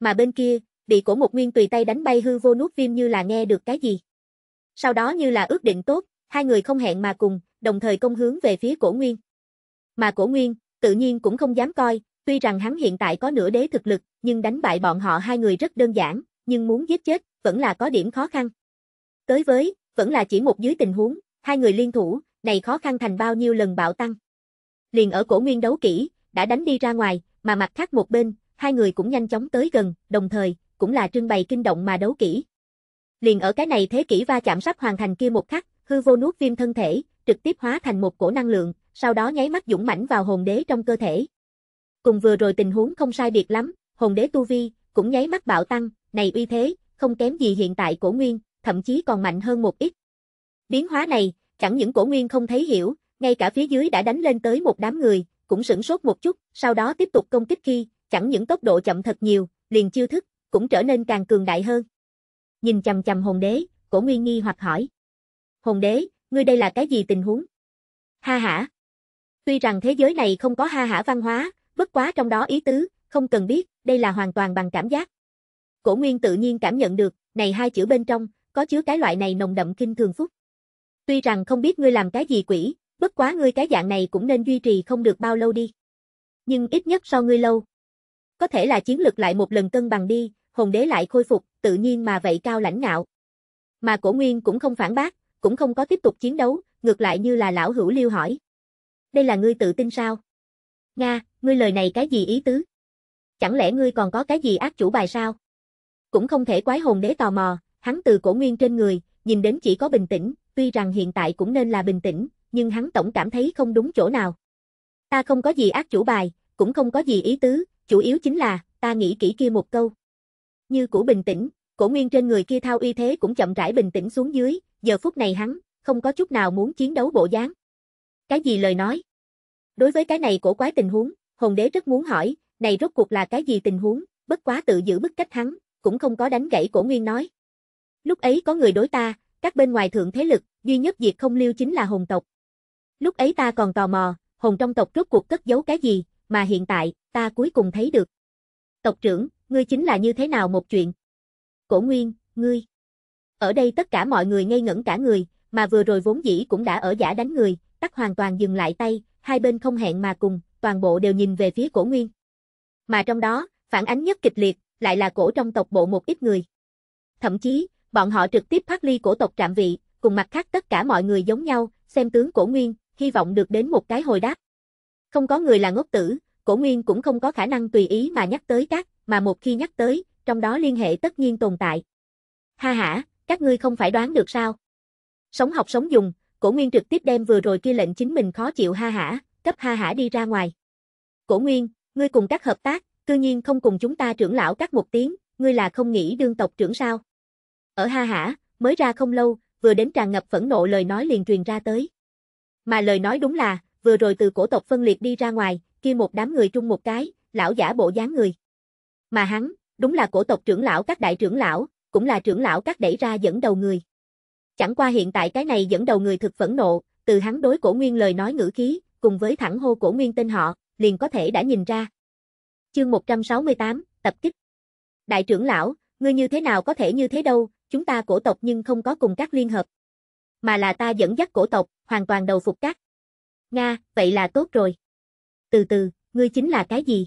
Mà bên kia, bị cổ một nguyên tùy tay đánh bay hư vô nuốt viêm như là nghe được cái gì. Sau đó như là ước định tốt, hai người không hẹn mà cùng, đồng thời công hướng về phía cổ nguyên. Mà cổ nguyên, tự nhiên cũng không dám coi, tuy rằng hắn hiện tại có nửa đế thực lực, nhưng đánh bại bọn họ hai người rất đơn giản, nhưng muốn giết chết, vẫn là có điểm khó khăn. Tới với, vẫn là chỉ một dưới tình huống, hai người liên thủ, này khó khăn thành bao nhiêu lần bạo tăng. Liền ở cổ nguyên đấu kỹ, đã đánh đi ra ngoài, mà mặt khác một bên, hai người cũng nhanh chóng tới gần, đồng thời, cũng là trưng bày kinh động mà đấu kỹ. Liền ở cái này thế kỷ va chạm sắp hoàn thành kia một khắc, hư vô nuốt viêm thân thể, trực tiếp hóa thành một cổ năng lượng, sau đó nháy mắt dũng mãnh vào hồn đế trong cơ thể. Cùng vừa rồi tình huống không sai biệt lắm, hồn đế tu vi cũng nháy mắt bạo tăng, này uy thế không kém gì hiện tại cổ nguyên, thậm chí còn mạnh hơn một ít. Biến hóa này, chẳng những cổ nguyên không thấy hiểu, ngay cả phía dưới đã đánh lên tới một đám người, cũng sửng sốt một chút, sau đó tiếp tục công kích khi, chẳng những tốc độ chậm thật nhiều, liền chiêu thức, cũng trở nên càng cường đại hơn. Nhìn chằm chằm hồn đế, cổ nguyên nghi hoặc hỏi. Hồn đế, ngươi đây là cái gì tình huống? Ha hả. Tuy rằng thế giới này không có ha hả văn hóa, bất quá trong đó ý tứ, không cần biết, đây là hoàn toàn bằng cảm giác. Cổ Nguyên tự nhiên cảm nhận được, này hai chữ bên trong, có chứa cái loại này nồng đậm kinh thường phúc. Tuy rằng không biết ngươi làm cái gì quỷ, bất quá ngươi cái dạng này cũng nên duy trì không được bao lâu đi. Nhưng ít nhất sau ngươi lâu. Có thể là chiến lực lại một lần cân bằng đi, hồn đế lại khôi phục, tự nhiên mà vậy cao lãnh ngạo. Mà cổ nguyên cũng không phản bác, cũng không có tiếp tục chiến đấu, ngược lại như là lão hữu liêu hỏi. Đây là ngươi tự tin sao? Nga, ngươi lời này cái gì ý tứ? Chẳng lẽ ngươi còn có cái gì ác chủ bài sao? Cũng không thể quái hồn đế tò mò, hắn từ cổ nguyên trên người, nhìn đến chỉ có bình tĩnh, tuy rằng hiện tại cũng nên là bình tĩnh, nhưng hắn tổng cảm thấy không đúng chỗ nào. Ta không có gì ác chủ bài, cũng không có gì ý tứ, chủ yếu chính là, ta nghĩ kỹ kia một câu. Như cũ bình tĩnh, cổ nguyên trên người kia thao uy thế cũng chậm rãi bình tĩnh xuống dưới, giờ phút này hắn, không có chút nào muốn chiến đấu bộ dáng. Cái gì lời nói? Đối với cái này cổ quái tình huống, hồn đế rất muốn hỏi, này rốt cuộc là cái gì tình huống, bất quá tự giữ bức cách hắn, cũng không có đánh gãy cổ nguyên nói. Lúc ấy có người đối ta, các bên ngoài thượng thế lực, duy nhất việc không lưu chính là hồn tộc. Lúc ấy ta còn tò mò, hồn trong tộc rốt cuộc cất giấu cái gì, mà hiện tại, ta cuối cùng thấy được. Tộc trưởng, ngươi chính là như thế nào một chuyện? Cổ nguyên, ngươi. Ở đây tất cả mọi người ngây ngẩn cả người, mà vừa rồi vốn dĩ cũng đã ở giả đánh người, tắt hoàn toàn dừng lại tay, hai bên không hẹn mà cùng, toàn bộ đều nhìn về phía cổ nguyên. Mà trong đó, phản ánh nhất kịch liệt, lại là cổ trong tộc bộ một ít người. Thậm chí, bọn họ trực tiếp thoát ly cổ tộc trạm vị, cùng mặt khác tất cả mọi người giống nhau, xem tướng cổ nguyên, hy vọng được đến một cái hồi đáp. Không có người là ngốc tử, cổ nguyên cũng không có khả năng tùy ý mà nhắc tới các, mà một khi nhắc tới, trong đó liên hệ tất nhiên tồn tại. Ha ha, các ngươi không phải đoán được sao? Sống học sống dùng, cổ nguyên trực tiếp đem vừa rồi kia lệnh chính mình khó chịu ha hả, cấp ha hả đi ra ngoài. Cổ nguyên, ngươi cùng các hợp tác, cư nhiên không cùng chúng ta trưởng lão các một tiếng, ngươi là không nghĩ đương tộc trưởng sao? Ở ha hả, mới ra không lâu, vừa đến tràn ngập phẫn nộ lời nói liền truyền ra tới. Mà lời nói đúng là, vừa rồi từ cổ tộc phân liệt đi ra ngoài, kia một đám người trung một cái, lão giả bộ dáng người. Mà hắn, đúng là cổ tộc trưởng lão các đại trưởng lão, cũng là trưởng lão các đẩy ra dẫn đầu người. Chẳng qua hiện tại cái này dẫn đầu người thực phẫn nộ, từ hắn đối cổ nguyên lời nói ngữ khí, cùng với thẳng hô cổ nguyên tên họ, liền có thể đã nhìn ra. Chương 168, tập kích. Đại trưởng lão, ngươi như thế nào có thể như thế đâu, chúng ta cổ tộc nhưng không có cùng các liên hợp. Mà là ta dẫn dắt cổ tộc, hoàn toàn đầu phục các. Nga, vậy là tốt rồi. Từ từ, ngươi chính là cái gì?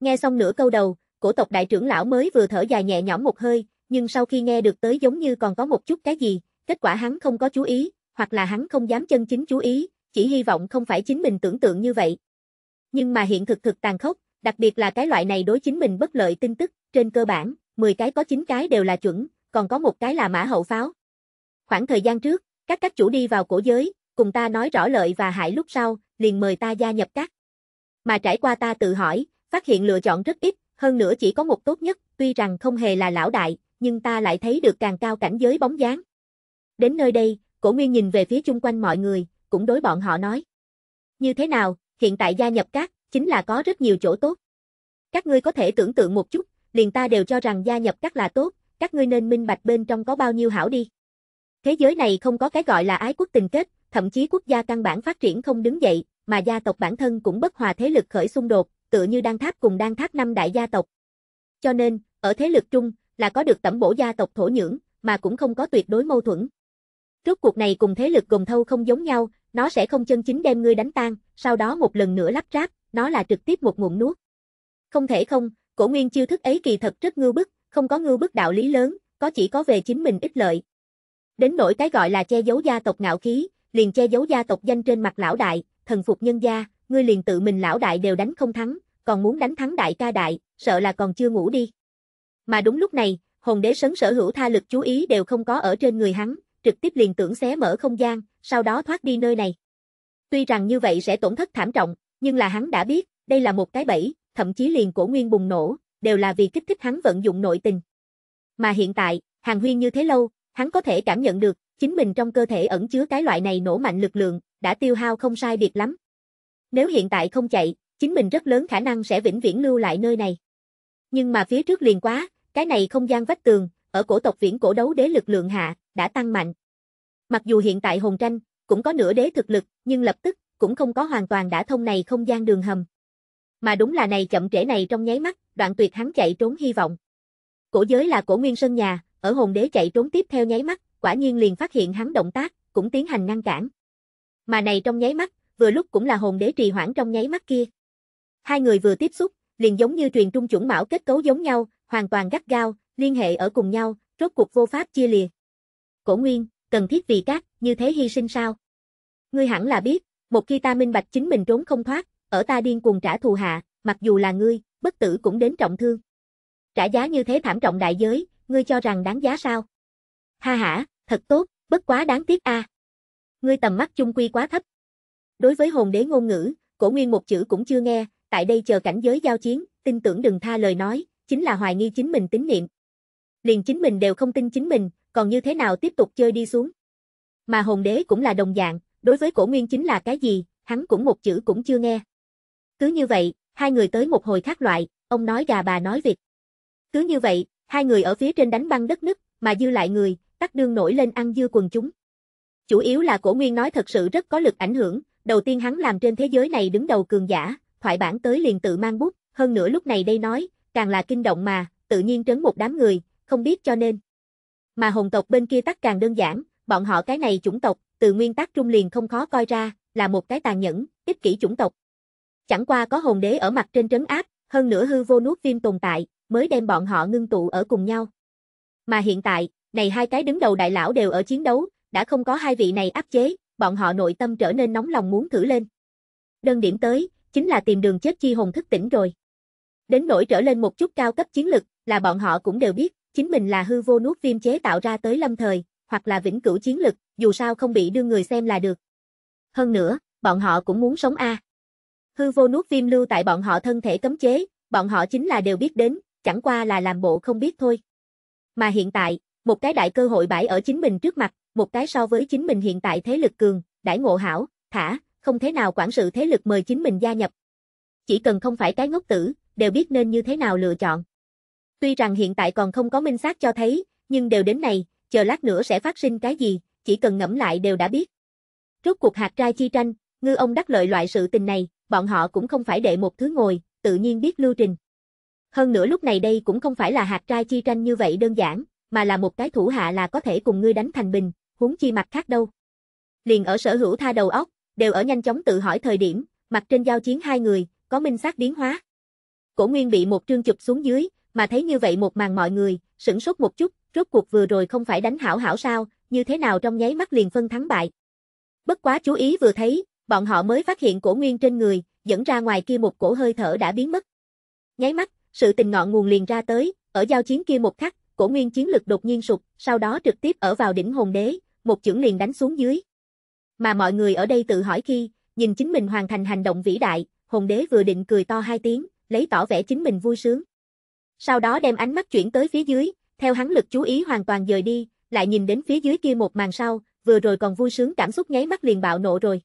Nghe xong nửa câu đầu, cổ tộc đại trưởng lão mới vừa thở dài nhẹ nhõm một hơi, nhưng sau khi nghe được tới giống như còn có một chút cái gì, kết quả hắn không có chú ý, hoặc là hắn không dám chân chính chú ý, chỉ hy vọng không phải chính mình tưởng tượng như vậy. Nhưng mà hiện thực thực tàn khốc, đặc biệt là cái loại này đối chính mình bất lợi tin tức, trên cơ bản, 10 cái có 9 cái đều là chuẩn, còn có một cái là mã hậu pháo. Khoảng thời gian trước, các các chủ đi vào cổ giới, cùng ta nói rõ lợi và hại lúc sau, liền mời ta gia nhập các. Mà trải qua ta tự hỏi, phát hiện lựa chọn rất ít, hơn nữa chỉ có một tốt nhất, tuy rằng không hề là lão đại, nhưng ta lại thấy được càng cao cảnh giới bóng dáng. Đến nơi đây, cổ nguyên nhìn về phía chung quanh mọi người, cũng đối bọn họ nói. Như thế nào, hiện tại gia nhập các, chính là có rất nhiều chỗ tốt. Các ngươi có thể tưởng tượng một chút, liền ta đều cho rằng gia nhập các là tốt, các ngươi nên minh bạch bên trong có bao nhiêu hảo đi. Thế giới này không có cái gọi là ái quốc tình kết, thậm chí quốc gia căn bản phát triển không đứng dậy, mà gia tộc bản thân cũng bất hòa thế lực khởi xung đột, tựa như đang tháp cùng đang tháp năm đại gia tộc. Cho nên, ở thế lực trung, là có được tẩm bổ gia tộc thổ nhưỡng, mà cũng không có tuyệt đối mâu thuẫn. Rốt cuộc này cùng thế lực gồm thâu không giống nhau, nó sẽ không chân chính đem ngươi đánh tan, sau đó một lần nữa lắp ráp, nó là trực tiếp một ngụm nuốt. Không thể không, cổ nguyên chiêu thức ấy kỳ thật rất ngư bức, không có ngư bức đạo lý lớn, có chỉ có về chính mình ích lợi. Đến nỗi cái gọi là che giấu gia tộc ngạo khí, liền che giấu gia tộc danh trên mặt lão đại, thần phục nhân gia, ngươi liền tự mình lão đại đều đánh không thắng, còn muốn đánh thắng đại ca đại, sợ là còn chưa ngủ đi. Mà đúng lúc này, hồn đế sấn sở hữu tha lực chú ý đều không có ở trên người hắn, trực tiếp liền tưởng xé mở không gian, sau đó thoát đi nơi này. Tuy rằng như vậy sẽ tổn thất thảm trọng, nhưng là hắn đã biết, đây là một cái bẫy, thậm chí liền cổ nguyên bùng nổ, đều là vì kích thích hắn vận dụng nội tình. Mà hiện tại, hàng huyên như thế lâu, hắn có thể cảm nhận được, chính mình trong cơ thể ẩn chứa cái loại này nổ mạnh lực lượng, đã tiêu hao không sai biệt lắm. Nếu hiện tại không chạy, chính mình rất lớn khả năng sẽ vĩnh viễn lưu lại nơi này. Nhưng mà phía trước liền quá, cái này không gian vách tường, ở cổ tộc viễn cổ đấu đế lực lượng hạ, đã tăng mạnh. Mặc dù hiện tại hồn tranh, cũng có nửa đế thực lực, nhưng lập tức, cũng không có hoàn toàn đã thông này không gian đường hầm. Mà đúng là này chậm trễ này trong nháy mắt, đoạn tuyệt hắn chạy trốn hy vọng. Cổ giới là cổ nguyên sân nhà, ở hồn đế chạy trốn tiếp theo nháy mắt, quả nhiên liền phát hiện hắn động tác, cũng tiến hành ngăn cản. Mà này trong nháy mắt, vừa lúc cũng là hồn đế trì hoãn trong nháy mắt kia. Hai người vừa tiếp xúc, liền giống như truyền trung chuẩn mão kết cấu giống nhau, hoàn toàn gắt gao, liên hệ ở cùng nhau, rốt cuộc vô pháp chia lìa. Cổ Nguyên, cần thiết vì các, như thế hy sinh sao? Ngươi hẳn là biết, một khi ta minh bạch chính mình trốn không thoát, ở ta điên cuồng trả thù hạ, mặc dù là ngươi, bất tử cũng đến trọng thương. Trả giá như thế thảm trọng đại giới, ngươi cho rằng đáng giá sao? Ha ha, thật tốt, bất quá đáng tiếc a. À. Ngươi tầm mắt chung quy quá thấp. Đối với hồn đế ngôn ngữ, Cổ Nguyên một chữ cũng chưa nghe, tại đây chờ cảnh giới giao chiến, tin tưởng đừng tha lời nói, chính là hoài nghi chính mình tín niệm. Liền chính mình đều không tin chính mình, còn như thế nào tiếp tục chơi đi xuống. Mà hồn đế cũng là đồng dạng, đối với cổ nguyên chính là cái gì, hắn cũng một chữ cũng chưa nghe. Cứ như vậy, hai người tới một hồi khác loại, ông nói gà bà nói vịt. Cứ như vậy, hai người ở phía trên đánh băng đất nứt, mà dư lại người, tắc đương nổi lên ăn dư quần chúng. Chủ yếu là cổ nguyên nói thật sự rất có lực ảnh hưởng, đầu tiên hắn làm trên thế giới này đứng đầu cường giả, thoại bản tới liền tự mang bút, hơn nữa lúc này đây nói, càng là kinh động mà, tự nhiên trấn một đám người, không biết cho nên. Mà hồn tộc bên kia tắc càng đơn giản, bọn họ cái này chủng tộc, từ nguyên tắc trung liền không khó coi ra, là một cái tàn nhẫn, ích kỷ chủng tộc. Chẳng qua có hồn đế ở mặt trên trấn áp, hơn nữa hư vô nuốt viêm tồn tại, mới đem bọn họ ngưng tụ ở cùng nhau. Mà hiện tại, này hai cái đứng đầu đại lão đều ở chiến đấu, đã không có hai vị này áp chế, bọn họ nội tâm trở nên nóng lòng muốn thử lên. Đơn điểm tới, chính là tìm đường chết chi hồn thức tỉnh rồi. Đến nỗi trở lên một chút cao cấp chiến lực, là bọn họ cũng đều biết, chính mình là hư vô nuốt viêm chế tạo ra tới lâm thời, hoặc là vĩnh cửu chiến lực, dù sao không bị đưa người xem là được. Hơn nữa, bọn họ cũng muốn sống a. Hư vô nuốt viêm lưu tại bọn họ thân thể cấm chế, bọn họ chính là đều biết đến, chẳng qua là làm bộ không biết thôi. Mà hiện tại, một cái đại cơ hội bãi ở chính mình trước mặt, một cái so với chính mình hiện tại thế lực cường, đãi ngộ hảo, thả, không thế nào quản sự thế lực mời chính mình gia nhập. Chỉ cần không phải cái ngốc tử, đều biết nên như thế nào lựa chọn. Tuy rằng hiện tại còn không có minh xác cho thấy, nhưng đều đến này, chờ lát nữa sẽ phát sinh cái gì, chỉ cần ngẫm lại đều đã biết. Rốt cuộc hạt trai chi tranh, ngư ông đắc lợi loại sự tình này, bọn họ cũng không phải đệ một thứ ngồi, tự nhiên biết lưu trình. Hơn nữa lúc này đây cũng không phải là hạt trai chi tranh như vậy đơn giản, mà là một cái thủ hạ là có thể cùng ngươi đánh thành bình, huống chi mặt khác đâu. Liền ở sở hữu tha đầu óc, đều ở nhanh chóng tự hỏi thời điểm, mặt trên giao chiến hai người, có minh xác biến hóa. Cổ Nguyên bị một trương chụp xuống dưới, mà thấy như vậy một màn mọi người, sửng sốt một chút, rốt cuộc vừa rồi không phải đánh hảo hảo sao, như thế nào trong nháy mắt liền phân thắng bại. Bất quá chú ý vừa thấy, bọn họ mới phát hiện cổ Nguyên trên người, dẫn ra ngoài kia một cổ hơi thở đã biến mất. Nháy mắt, sự tình ngọn nguồn liền ra tới, ở giao chiến kia một khắc, cổ Nguyên chiến lực đột nhiên sụp, sau đó trực tiếp ở vào đỉnh hồn đế, một chưởng liền đánh xuống dưới mà mọi người ở đây tự hỏi khi, nhìn chính mình hoàn thành hành động vĩ đại, hồn đế vừa định cười to hai tiếng, lấy tỏ vẻ chính mình vui sướng. Sau đó đem ánh mắt chuyển tới phía dưới, theo hắn lực chú ý hoàn toàn dời đi, lại nhìn đến phía dưới kia một màn sau, vừa rồi còn vui sướng cảm xúc nháy mắt liền bạo nộ rồi.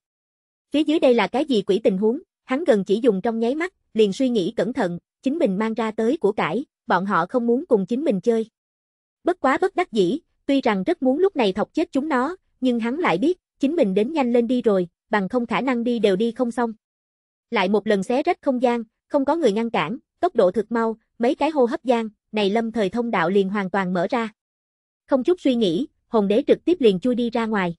Phía dưới đây là cái gì quỷ tình huống, hắn gần chỉ dùng trong nháy mắt, liền suy nghĩ cẩn thận, chính mình mang ra tới của cải, bọn họ không muốn cùng chính mình chơi. Bất quá bất đắc dĩ, tuy rằng rất muốn lúc này thọc chết chúng nó, nhưng hắn lại biết, chính mình đến nhanh lên đi rồi, bằng không khả năng đi đều đi không xong. Lại một lần xé rách không gian, không có người ngăn cản, tốc độ thực mau, mấy cái hô hấp gian, này lâm thời thông đạo liền hoàn toàn mở ra. Không chút suy nghĩ, hồn đế trực tiếp liền chui đi ra ngoài.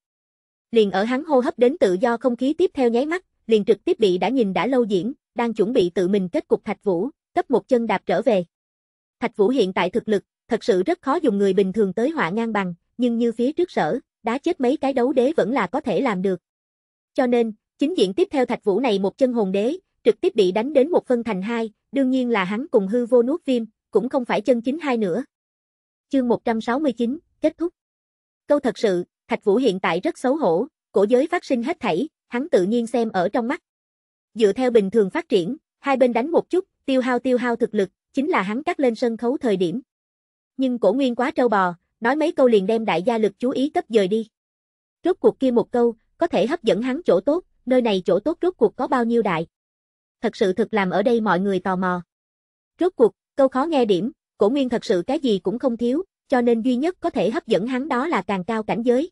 Liền ở hắn hô hấp đến tự do không khí tiếp theo nháy mắt, liền trực tiếp bị đã nhìn đã lâu diễn, đang chuẩn bị tự mình kết cục Thạch Vũ, cấp một chân đạp trở về. Thạch Vũ hiện tại thực lực, thật sự rất khó dùng người bình thường tới họa ngang bằng, nhưng như phía trước sở, đá chết mấy cái đấu đế vẫn là có thể làm được. Cho nên, chính diện tiếp theo Thạch Vũ này một chân hồn đế, trực tiếp bị đánh đến một phân thành hai, đương nhiên là hắn cùng hư vô nuốt viêm, cũng không phải chân chính hai nữa. Chương 169, kết thúc. Câu thật sự, Thạch Vũ hiện tại rất xấu hổ, cổ giới phát sinh hết thảy, hắn tự nhiên xem ở trong mắt. Dựa theo bình thường phát triển, hai bên đánh một chút, tiêu hao tiêu hao thực lực, chính là hắn cắt lên sân khấu thời điểm. Nhưng cổ nguyên quá trâu bò, nói mấy câu liền đem đại gia lực chú ý cấp dời đi. Rốt cuộc kia một câu, có thể hấp dẫn hắn chỗ tốt, nơi này chỗ tốt rốt cuộc có bao nhiêu đại. Thật sự thực làm ở đây mọi người tò mò. Rốt cuộc, câu khó nghe điểm, cổ nguyên thật sự cái gì cũng không thiếu, cho nên duy nhất có thể hấp dẫn hắn đó là càng cao cảnh giới.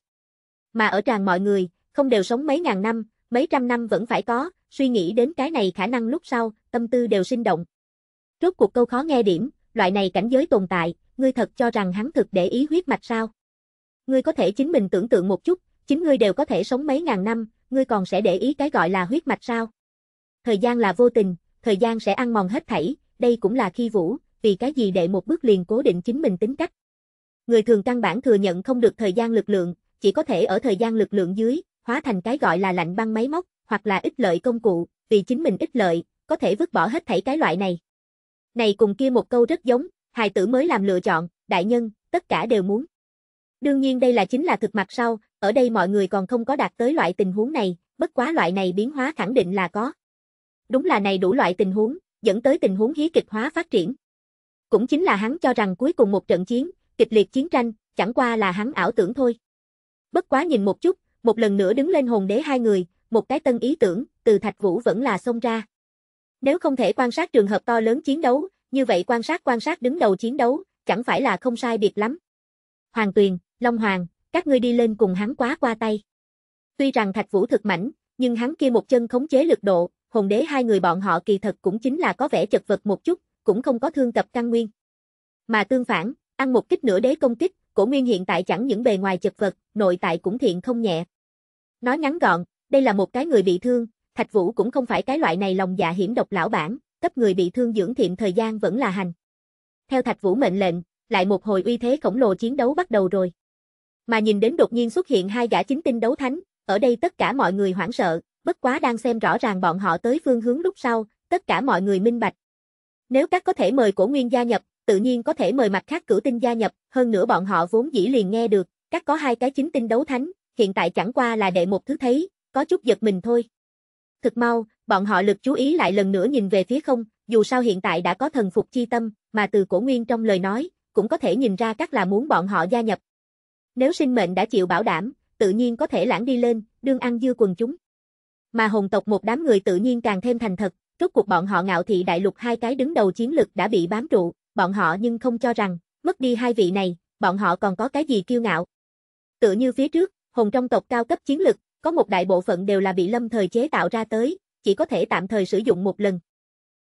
Mà ở tràng mọi người, không đều sống mấy ngàn năm, mấy trăm năm vẫn phải có, suy nghĩ đến cái này khả năng lúc sau, tâm tư đều sinh động. Rốt cuộc câu khó nghe điểm, loại này cảnh giới tồn tại, ngươi thật cho rằng hắn thực để ý huyết mạch sao? Ngươi có thể chính mình tưởng tượng một chút, chính ngươi đều có thể sống mấy ngàn năm, ngươi còn sẽ để ý cái gọi là huyết mạch sao? Thời gian là vô tình, thời gian sẽ ăn mòn hết thảy, đây cũng là khi vũ, vì cái gì đệ một bước liền cố định chính mình tính cách. Người thường căn bản thừa nhận không được thời gian lực lượng, chỉ có thể ở thời gian lực lượng dưới, hóa thành cái gọi là lạnh băng máy móc, hoặc là ích lợi công cụ, vì chính mình ích lợi, có thể vứt bỏ hết thảy cái loại này. Này cùng kia một câu rất giống, hài tử mới làm lựa chọn, đại nhân, tất cả đều muốn. Đương nhiên đây là chính là thực mặt sau, ở đây mọi người còn không có đạt tới loại tình huống này, bất quá loại này biến hóa khẳng định là có. Đúng là này đủ loại tình huống, dẫn tới tình huống hí kịch hóa phát triển. Cũng chính là hắn cho rằng cuối cùng một trận chiến, kịch liệt chiến tranh, chẳng qua là hắn ảo tưởng thôi. Bất quá nhìn một chút, một lần nữa đứng lên hồn đế hai người, một cái tân ý tưởng, từ Thạch Vũ vẫn là xông ra. Nếu không thể quan sát trường hợp to lớn chiến đấu, như vậy quan sát quan sát đứng đầu chiến đấu, chẳng phải là không sai biệt lắm. Hoàng Tuyền, Long Hoàng, các ngươi đi lên cùng hắn quá qua tay. Tuy rằng Thạch Vũ thực mảnh, nhưng hắn kia một chân khống chế lực độ, hồn đế hai người bọn họ kỳ thật cũng chính là có vẻ chật vật một chút, cũng không có thương tập căn nguyên. Mà tương phản, ăn một kích nửa đế công kích, cổ nguyên hiện tại chẳng những bề ngoài chật vật, nội tại cũng thiện không nhẹ. Nói ngắn gọn, đây là một cái người bị thương, Thạch Vũ cũng không phải cái loại này lòng dạ hiểm độc lão bản, cấp người bị thương dưỡng thiệm thời gian vẫn là hành. Theo Thạch Vũ mệnh lệnh, lại một hồi uy thế khổng lồ chiến đấu bắt đầu rồi. Mà nhìn đến đột nhiên xuất hiện hai gã chính tinh đấu thánh, ở đây tất cả mọi người hoảng sợ, bất quá đang xem rõ ràng bọn họ tới phương hướng lúc sau, tất cả mọi người minh bạch. Nếu các có thể mời cổ nguyên gia nhập, tự nhiên có thể mời mặt khác cửu tinh gia nhập, hơn nữa bọn họ vốn dĩ liền nghe được, các có hai cái chính tinh đấu thánh, hiện tại chẳng qua là đệ một thứ thấy, có chút giật mình thôi. Thực mau, bọn họ lực chú ý lại lần nữa nhìn về phía không, dù sao hiện tại đã có thần phục chi tâm, mà từ cổ nguyên trong lời nói, cũng có thể nhìn ra các là muốn bọn họ gia nhập. Nếu sinh mệnh đã chịu bảo đảm, tự nhiên có thể lãng đi lên, đương ăn dư quần chúng. Mà hồn tộc một đám người tự nhiên càng thêm thành thật, rốt cuộc bọn họ ngạo thị đại lục hai cái đứng đầu chiến lực đã bị bám trụ, bọn họ nhưng không cho rằng, mất đi hai vị này, bọn họ còn có cái gì kiêu ngạo. Tự như phía trước, hồn trong tộc cao cấp chiến lực, có một đại bộ phận đều là bị lâm thời chế tạo ra tới, chỉ có thể tạm thời sử dụng một lần.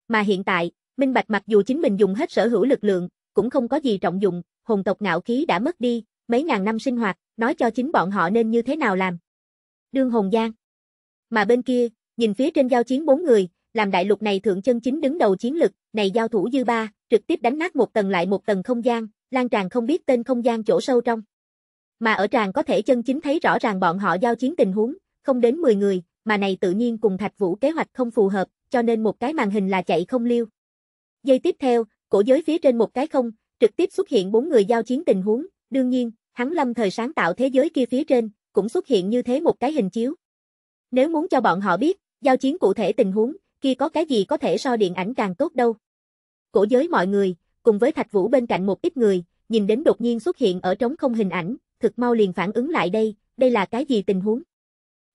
Mà hiện tại, Minh Bạch mặc dù chính mình dùng hết sở hữu lực lượng, cũng không có gì trọng dụng, hồn tộc ngạo khí đã mất đi, mấy ngàn năm sinh hoạt, nói cho chính bọn họ nên như thế nào làm. Đương Hồng giang. Mà bên kia, nhìn phía trên giao chiến bốn người, làm đại lục này thượng chân chính đứng đầu chiến lực, này giao thủ dư ba, trực tiếp đánh nát một tầng lại một tầng không gian, lan tràn không biết tên không gian chỗ sâu trong. Mà ở tràn có thể chân chính thấy rõ ràng bọn họ giao chiến tình huống, không đến 10 người, mà này tự nhiên cùng Thạch Vũ kế hoạch không phù hợp, cho nên một cái màn hình là chạy không liêu. Giây tiếp theo, cổ giới phía trên một cái không, trực tiếp xuất hiện bốn người giao chiến tình huống, đương nhiên, hắn lâm thời sáng tạo thế giới kia phía trên, cũng xuất hiện như thế một cái hình chiếu. Nếu muốn cho bọn họ biết, giao chiến cụ thể tình huống, kia có cái gì có thể so điện ảnh càng tốt đâu. Cổ giới mọi người, cùng với Thạch Vũ bên cạnh một ít người, nhìn đến đột nhiên xuất hiện ở trống không hình ảnh, thực mau liền phản ứng lại đây, đây là cái gì tình huống.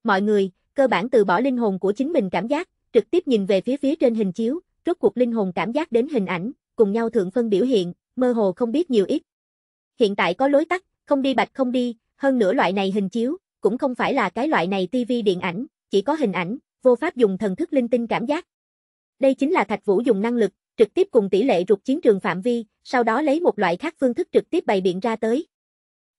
Mọi người, cơ bản từ bỏ linh hồn của chính mình cảm giác, trực tiếp nhìn về phía phía trên hình chiếu, rốt cuộc linh hồn cảm giác đến hình ảnh, cùng nhau thượng phân biểu hiện, mơ hồ không biết nhiều ít. Hiện tại có lối tắt, không đi bạch không đi, hơn nữa loại này hình chiếu, cũng không phải là cái loại này tivi điện ảnh, chỉ có hình ảnh, vô pháp dùng thần thức linh tinh cảm giác. Đây chính là Thạch Vũ dùng năng lực, trực tiếp cùng tỷ lệ rụt chiến trường phạm vi, sau đó lấy một loại khác phương thức trực tiếp bày biện ra tới.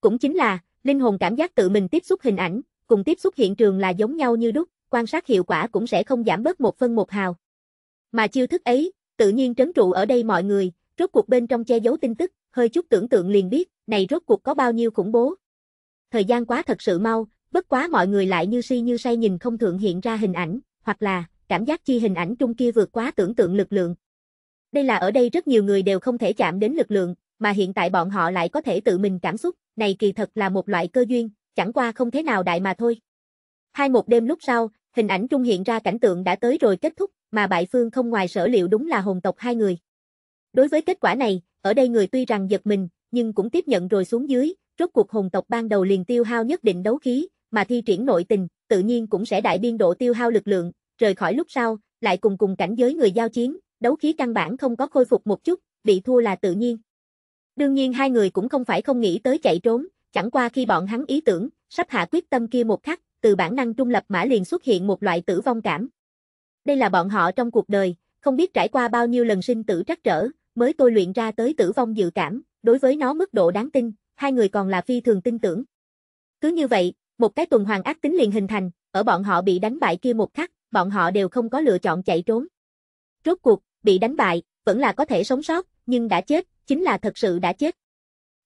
Cũng chính là, linh hồn cảm giác tự mình tiếp xúc hình ảnh, cùng tiếp xúc hiện trường là giống nhau như đúc, quan sát hiệu quả cũng sẽ không giảm bớt một phân một hào. Mà chiêu thức ấy, tự nhiên trấn trụ ở đây mọi người, rốt cuộc bên trong che giấu tin tức, hơi chút tưởng tượng liền biết, này rốt cuộc có bao nhiêu khủng bố. Thời gian quá thật sự mau, bất quá mọi người lại như si như say nhìn không thượng hiện ra hình ảnh, hoặc là, cảm giác chi hình ảnh trung kia vượt quá tưởng tượng lực lượng. Đây là ở đây rất nhiều người đều không thể chạm đến lực lượng, mà hiện tại bọn họ lại có thể tự mình cảm xúc, này kỳ thật là một loại cơ duyên, chẳng qua không thế nào đại mà thôi. Hai một đêm lúc sau, hình ảnh trung hiện ra cảnh tượng đã tới rồi kết thúc, mà bại phương không ngoài sở liệu đúng là hồn tộc hai người. Đối với kết quả này, ở đây người tuy rằng giật mình, nhưng cũng tiếp nhận rồi xuống dưới, rốt cuộc hồn tộc ban đầu liền tiêu hao nhất định đấu khí, mà thi triển nội tình, tự nhiên cũng sẽ đại biên độ tiêu hao lực lượng, rời khỏi lúc sau, lại cùng cùng cảnh giới người giao chiến, đấu khí căn bản không có khôi phục một chút, bị thua là tự nhiên. Đương nhiên hai người cũng không phải không nghĩ tới chạy trốn, Chẳng qua khi bọn hắn ý tưởng, sắp hạ quyết tâm kia một khắc, từ bản năng trung lập mã liền xuất hiện một loại tử vong cảm. Đây là bọn họ trong cuộc đời, không biết trải qua bao nhiêu lần sinh tử trắc trở, mới tôi luyện ra tới tử vong dự cảm, đối với nó mức độ đáng tin, hai người còn là phi thường tin tưởng. Cứ như vậy, một cái tuần hoàn ác tính liền hình thành, ở bọn họ bị đánh bại kia một khắc, bọn họ đều không có lựa chọn chạy trốn. Rốt cuộc, bị đánh bại, vẫn là có thể sống sót, nhưng đã chết, chính là thật sự đã chết.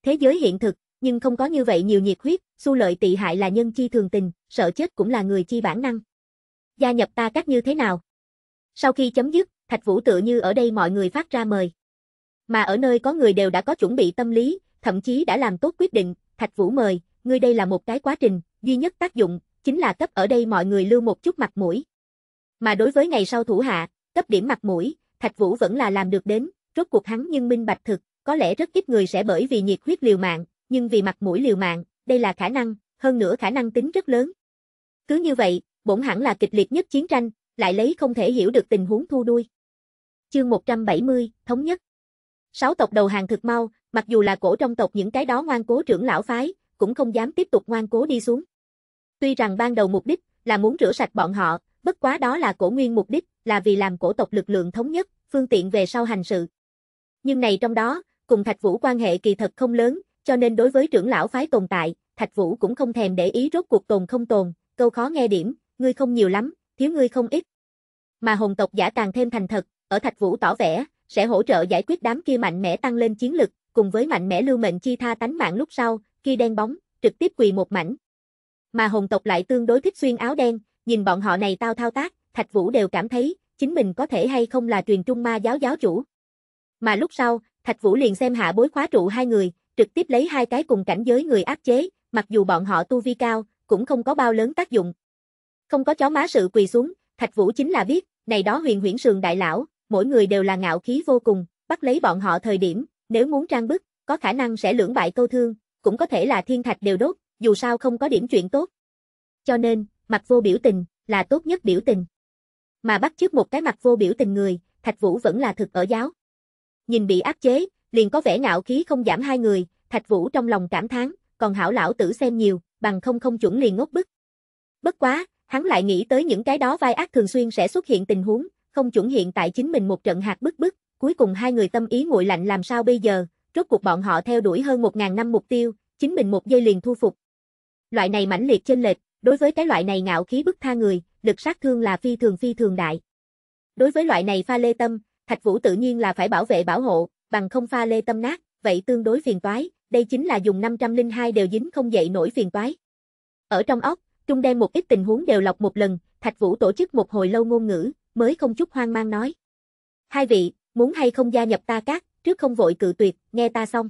Thế giới hiện thực, nhưng không có như vậy nhiều nhiệt huyết, xu lợi tị hại là nhân chi thường tình, sợ chết cũng là người chi bản năng. Gia nhập ta các như thế nào? Sau khi chấm dứt, Thạch Vũ tựa như ở đây mọi người phát ra mời. Mà ở nơi có người đều đã có chuẩn bị tâm lý, thậm chí đã làm tốt quyết định, Thạch Vũ mời, ngươi đây là một cái quá trình, duy nhất tác dụng, chính là cấp ở đây mọi người lưu một chút mặt mũi. Mà đối với ngày sau thủ hạ, cấp điểm mặt mũi, Thạch Vũ vẫn là làm được đến, rốt cuộc hắn nhưng minh bạch thực, có lẽ rất ít người sẽ bởi vì nhiệt huyết liều mạng, nhưng vì mặt mũi liều mạng, đây là khả năng, hơn nữa khả năng tính rất lớn. Cứ như vậy, bổn hẳn là kịch liệt nhất chiến tranh, lại lấy không thể hiểu được tình huống thu đuôi. Chương 170, thống nhất. Sáu tộc đầu hàng thực mau, mặc dù là cổ trong tộc những cái đó ngoan cố trưởng lão phái, cũng không dám tiếp tục ngoan cố đi xuống. Tuy rằng ban đầu mục đích là muốn rửa sạch bọn họ, bất quá đó là cổ nguyên mục đích, là vì làm cổ tộc lực lượng thống nhất, phương tiện về sau hành sự. Nhưng này trong đó, cùng Thạch Vũ quan hệ kỳ thật không lớn, cho nên đối với trưởng lão phái tồn tại, Thạch Vũ cũng không thèm để ý rốt cuộc tồn không tồn, câu khó nghe điểm, ngươi không nhiều lắm, thiếu ngươi không ít. Mà hồn tộc giả càng thêm thành thật, ở Thạch Vũ tỏ vẻ, sẽ hỗ trợ giải quyết đám kia mạnh mẽ tăng lên chiến lực, cùng với mạnh mẽ lưu mệnh chi tha tánh mạng lúc sau, khi đen bóng, trực tiếp quỳ một mảnh. Mà hồn tộc lại tương đối thích xuyên áo đen, nhìn bọn họ này tao thao tác, Thạch Vũ đều cảm thấy, chính mình có thể hay không là truyền trung ma giáo giáo chủ. Mà lúc sau, Thạch Vũ liền xem hạ bối khóa trụ hai người, trực tiếp lấy hai cái cùng cảnh giới người áp chế, mặc dù bọn họ tu vi cao, cũng không có bao lớn tác dụng. Không có chó má sự quỳ xuống, Thạch Vũ chính là biết, này đó huyền huyễn sườn đại lão, mỗi người đều là ngạo khí vô cùng, bắt lấy bọn họ thời điểm, nếu muốn trang bức, có khả năng sẽ lưỡng bại câu thương, cũng có thể là thiên thạch đều đốt, dù sao không có điểm chuyện tốt. Cho nên, mặt vô biểu tình, là tốt nhất biểu tình. Mà bắt trước một cái mặt vô biểu tình người, Thạch Vũ vẫn là thực ở giáo. Nhìn bị áp chế, liền có vẻ ngạo khí không giảm hai người, Thạch Vũ trong lòng cảm thán, còn hảo lão tử xem nhiều, bằng không không chuẩn liền ngốc bức. Bất quá, hắn lại nghĩ tới những cái đó vai ác thường xuyên sẽ xuất hiện tình huống, không chuẩn hiện tại chính mình một trận hạt bức bức, cuối cùng hai người tâm ý nguội lạnh làm sao bây giờ, rốt cuộc bọn họ theo đuổi hơn 1000 năm mục tiêu, chính mình một giây liền thu phục. Loại này mãnh liệt trên lệch, đối với cái loại này ngạo khí bức tha người, lực sát thương là phi thường phi thường đại. Đối với loại này pha lê tâm, Thạch Vũ tự nhiên là phải bảo vệ bảo hộ, bằng không pha lê tâm nát, vậy tương đối phiền toái, đây chính là dùng 502 đều dính không dậy nổi phiền toái. Ở trong ốc Trung đem một ít tình huống đều lọc một lần, Thạch Vũ tổ chức một hồi lâu ngôn ngữ, mới không chút hoang mang nói. Hai vị, muốn hay không gia nhập ta các, trước không vội cự tuyệt, nghe ta xong.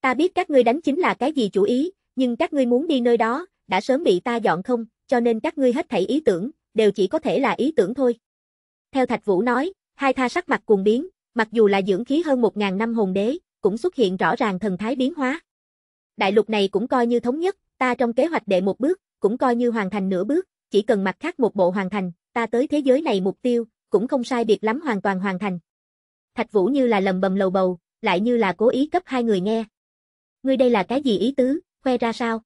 Ta biết các ngươi đánh chính là cái gì chủ ý, nhưng các ngươi muốn đi nơi đó, đã sớm bị ta dọn không, cho nên các ngươi hết thảy ý tưởng, đều chỉ có thể là ý tưởng thôi. Theo Thạch Vũ nói, hai tha sắc mặt cùng biến, Mặc dù là dưỡng khí hơn 1.000 năm hồn đế, cũng xuất hiện rõ ràng thần thái biến hóa. Đại lục này cũng coi như thống nhất, ta trong kế hoạch đệ một bước, cũng coi như hoàn thành nửa bước, chỉ cần mặt khác một bộ hoàn thành, ta tới thế giới này mục tiêu, cũng không sai biệt lắm hoàn toàn hoàn thành. Thạch Vũ như là lầm bầm lầu bầu, lại như là cố ý cấp hai người nghe. Ngươi đây là cái gì ý tứ, khoe ra sao?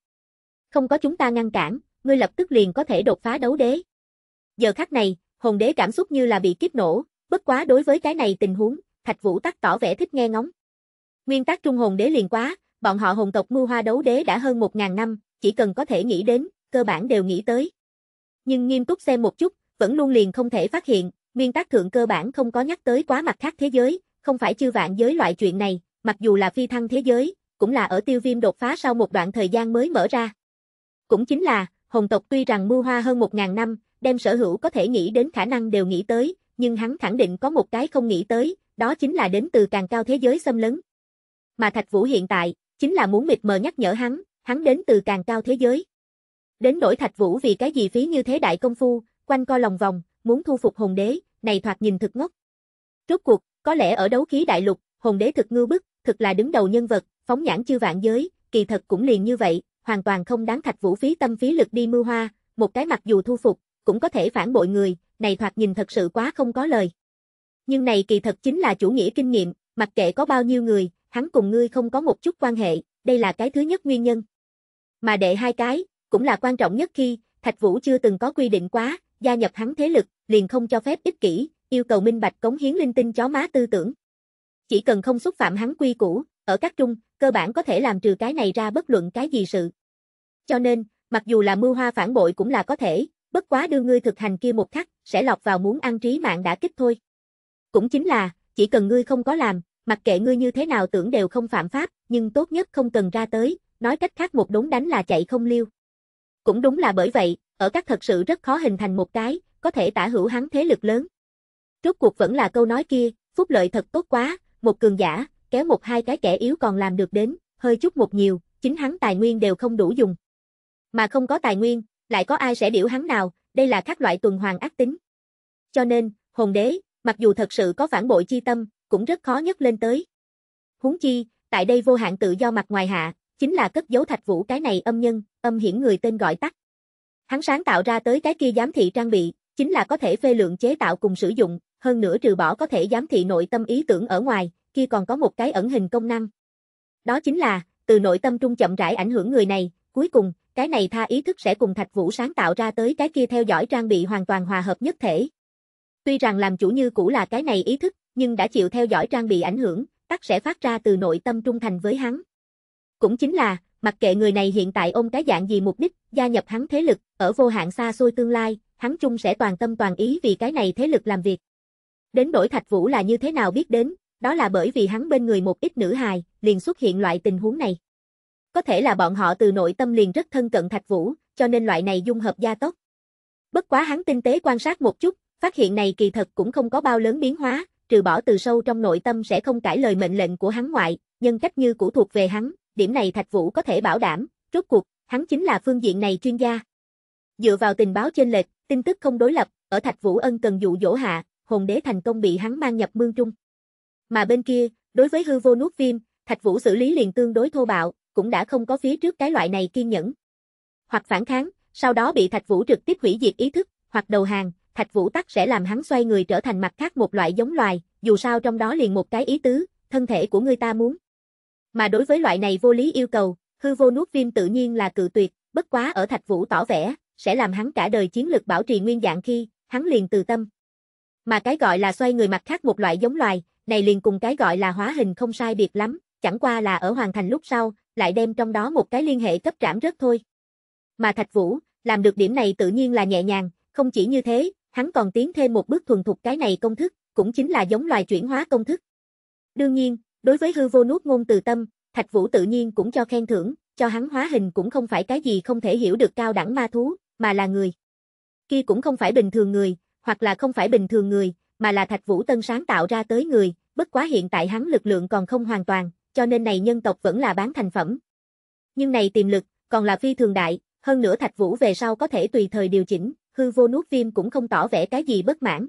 Không có chúng ta ngăn cản, ngươi lập tức liền có thể đột phá đấu đế. Giờ khắc này, hồn đế cảm xúc như là bị kiếp nổ, Bất quá đối với cái này tình huống, Thạch Vũ Tắc tỏ vẻ thích nghe ngóng. Nguyên tắc trung hồn đế liền quá, bọn họ hồn tộc mưu hoa đấu đế đã hơn 1.000 năm, chỉ cần có thể nghĩ đến, cơ bản đều nghĩ tới. Nhưng nghiêm túc xem một chút, vẫn luôn liền không thể phát hiện, nguyên tắc thượng cơ bản không có nhắc tới quá mặt khác thế giới, không phải chư vạn giới loại chuyện này, mặc dù là phi thăng thế giới, cũng là ở tiêu viêm đột phá sau một đoạn thời gian mới mở ra. Cũng chính là, hồn tộc tuy rằng mưu hoa hơn 1.000 năm, đem sở hữu có thể nghĩ đến khả năng đều nghĩ tới, nhưng hắn khẳng định có một cái không nghĩ tới, đó chính là đến từ càng cao thế giới xâm lấn. Mà Thạch Vũ hiện tại, chính là muốn mịt mờ nhắc nhở hắn, hắn đến từ càng cao thế giới. Đến đổi Thạch Vũ vì cái gì phí như thế đại công phu, quanh co lòng vòng, muốn thu phục hồn đế, này thoạt nhìn thực ngốc. Rốt cuộc, có lẽ ở đấu khí đại lục, hồn đế thực ngưu bức, thực là đứng đầu nhân vật, phóng nhãn chư vạn giới, kỳ thật cũng liền như vậy, hoàn toàn không đáng Thạch Vũ phí tâm phí lực đi mưu hoa, một cái mặc dù thu phục, cũng có thể phản bội người, này thoạt nhìn thật sự quá không có lời. Nhưng này kỳ thật chính là chủ nghĩa kinh nghiệm, mặc kệ có bao nhiêu người, hắn cùng ngươi không có một chút quan hệ, đây là cái thứ nhất nguyên nhân. Mà đệ hai cái, cũng là quan trọng nhất khi, Thạch Vũ chưa từng có quy định quá, gia nhập hắn thế lực, liền không cho phép ích kỷ, yêu cầu minh bạch cống hiến linh tinh chó má tư tưởng. Chỉ cần không xúc phạm hắn quy củ, ở các trung, cơ bản có thể làm trừ cái này ra bất luận cái gì sự. Cho nên, mặc dù là mưu hoa phản bội cũng là có thể, bất quá đưa ngươi thực hành kia một khắc, sẽ lọt vào muốn ăn trí mạng đã kích thôi. Cũng chính là, chỉ cần ngươi không có làm, mặc kệ ngươi như thế nào tưởng đều không phạm pháp, nhưng tốt nhất không cần ra tới, nói cách khác một đốn đánh là chạy không liêu. Cũng đúng là bởi vậy, ở các thật sự rất khó hình thành một cái, có thể tả hữu hắn thế lực lớn. Rốt cuộc vẫn là câu nói kia, phúc lợi thật tốt quá, một cường giả, kéo một hai cái kẻ yếu còn làm được đến, hơi chút một nhiều, chính hắn tài nguyên đều không đủ dùng. Mà không có tài nguyên, lại có ai sẽ điểu hắn nào, đây là các loại tuần hoàn ác tính. Cho nên, hồn đế, mặc dù thật sự có phản bội chi tâm, cũng rất khó nhất lên tới. Huống chi, tại đây vô hạn tự do mặt ngoài hạ, chính là cất giấu thạch vũ cái này âm nhân, âm hiển người tên gọi tắt. Hắn sáng tạo ra tới cái kia giám thị trang bị, chính là có thể phê lượng chế tạo cùng sử dụng, hơn nữa trừ bỏ có thể giám thị nội tâm ý tưởng ở ngoài, kia còn có một cái ẩn hình công năng. Đó chính là, từ nội tâm trung chậm rãi ảnh hưởng người này, cuối cùng, cái này tha ý thức sẽ cùng Thạch Vũ sáng tạo ra tới cái kia theo dõi trang bị hoàn toàn hòa hợp nhất thể. Tuy rằng làm chủ như cũ là cái này ý thức, nhưng đã chịu theo dõi trang bị ảnh hưởng, tắc sẽ phát ra từ nội tâm trung thành với hắn. Cũng chính là, mặc kệ người này hiện tại ôm cái dạng gì mục đích, gia nhập hắn thế lực, ở vô hạn xa xôi tương lai, hắn chung sẽ toàn tâm toàn ý vì cái này thế lực làm việc. Đến đổi Thạch Vũ là như thế nào biết đến, đó là bởi vì hắn bên người một ít nữ hài, liền xuất hiện loại tình huống này. Có thể là bọn họ từ nội tâm liền rất thân cận Thạch Vũ, cho nên loại này dung hợp gia tốc. Bất quá hắn tinh tế quan sát một chút, phát hiện này kỳ thật cũng không có bao lớn biến hóa, trừ bỏ từ sâu trong nội tâm sẽ không cãi lời mệnh lệnh của hắn ngoại, nhân cách như cũ thuộc về hắn, điểm này Thạch Vũ có thể bảo đảm, rốt cuộc, hắn chính là phương diện này chuyên gia. Dựa vào tình báo trên lệch, tin tức không đối lập, ở Thạch Vũ Ân cần dụ dỗ hạ, hồn đế thành công bị hắn mang nhập mương trung. Mà bên kia, đối với hư vô nuốt phim, Thạch Vũ xử lý liền tương đối thô bạo, cũng đã không có phía trước cái loại này kiên nhẫn. Hoặc phản kháng, sau đó bị Thạch Vũ trực tiếp hủy diệt ý thức, hoặc đầu hàng, Thạch Vũ tắc sẽ làm hắn xoay người trở thành mặt khác một loại giống loài, dù sao trong đó liền một cái ý tứ, thân thể của người ta muốn. Mà đối với loại này vô lý yêu cầu, hư vô nuốt viêm tự nhiên là cự tuyệt, bất quá ở Thạch Vũ tỏ vẻ, sẽ làm hắn cả đời chiến lực bảo trì nguyên dạng khi, hắn liền từ tâm. Mà cái gọi là xoay người mặt khác một loại giống loài, này liền cùng cái gọi là hóa hình không sai biệt lắm, chẳng qua là ở hoàn thành lúc sau, lại đem trong đó một cái liên hệ cấp trảm rớt thôi. Mà Thạch Vũ, làm được điểm này tự nhiên là nhẹ nhàng, không chỉ như thế, hắn còn tiến thêm một bước thuần thục cái này công thức, cũng chính là giống loài chuyển hóa công thức. Đương nhiên, đối với hư vô nuốt ngôn từ tâm, Thạch Vũ tự nhiên cũng cho khen thưởng, cho hắn hóa hình cũng không phải cái gì không thể hiểu được cao đẳng ma thú, mà là người. Kia cũng không phải bình thường người, hoặc là không phải bình thường người, mà là Thạch Vũ Tân sáng tạo ra tới người, bất quá hiện tại hắn lực lượng còn không hoàn toàn, cho nên này nhân tộc vẫn là bán thành phẩm. Nhưng này tiềm lực, còn là phi thường đại, hơn nữa Thạch Vũ về sau có thể tùy thời điều chỉnh, hư vô nuốt viêm cũng không tỏ vẻ cái gì bất mãn.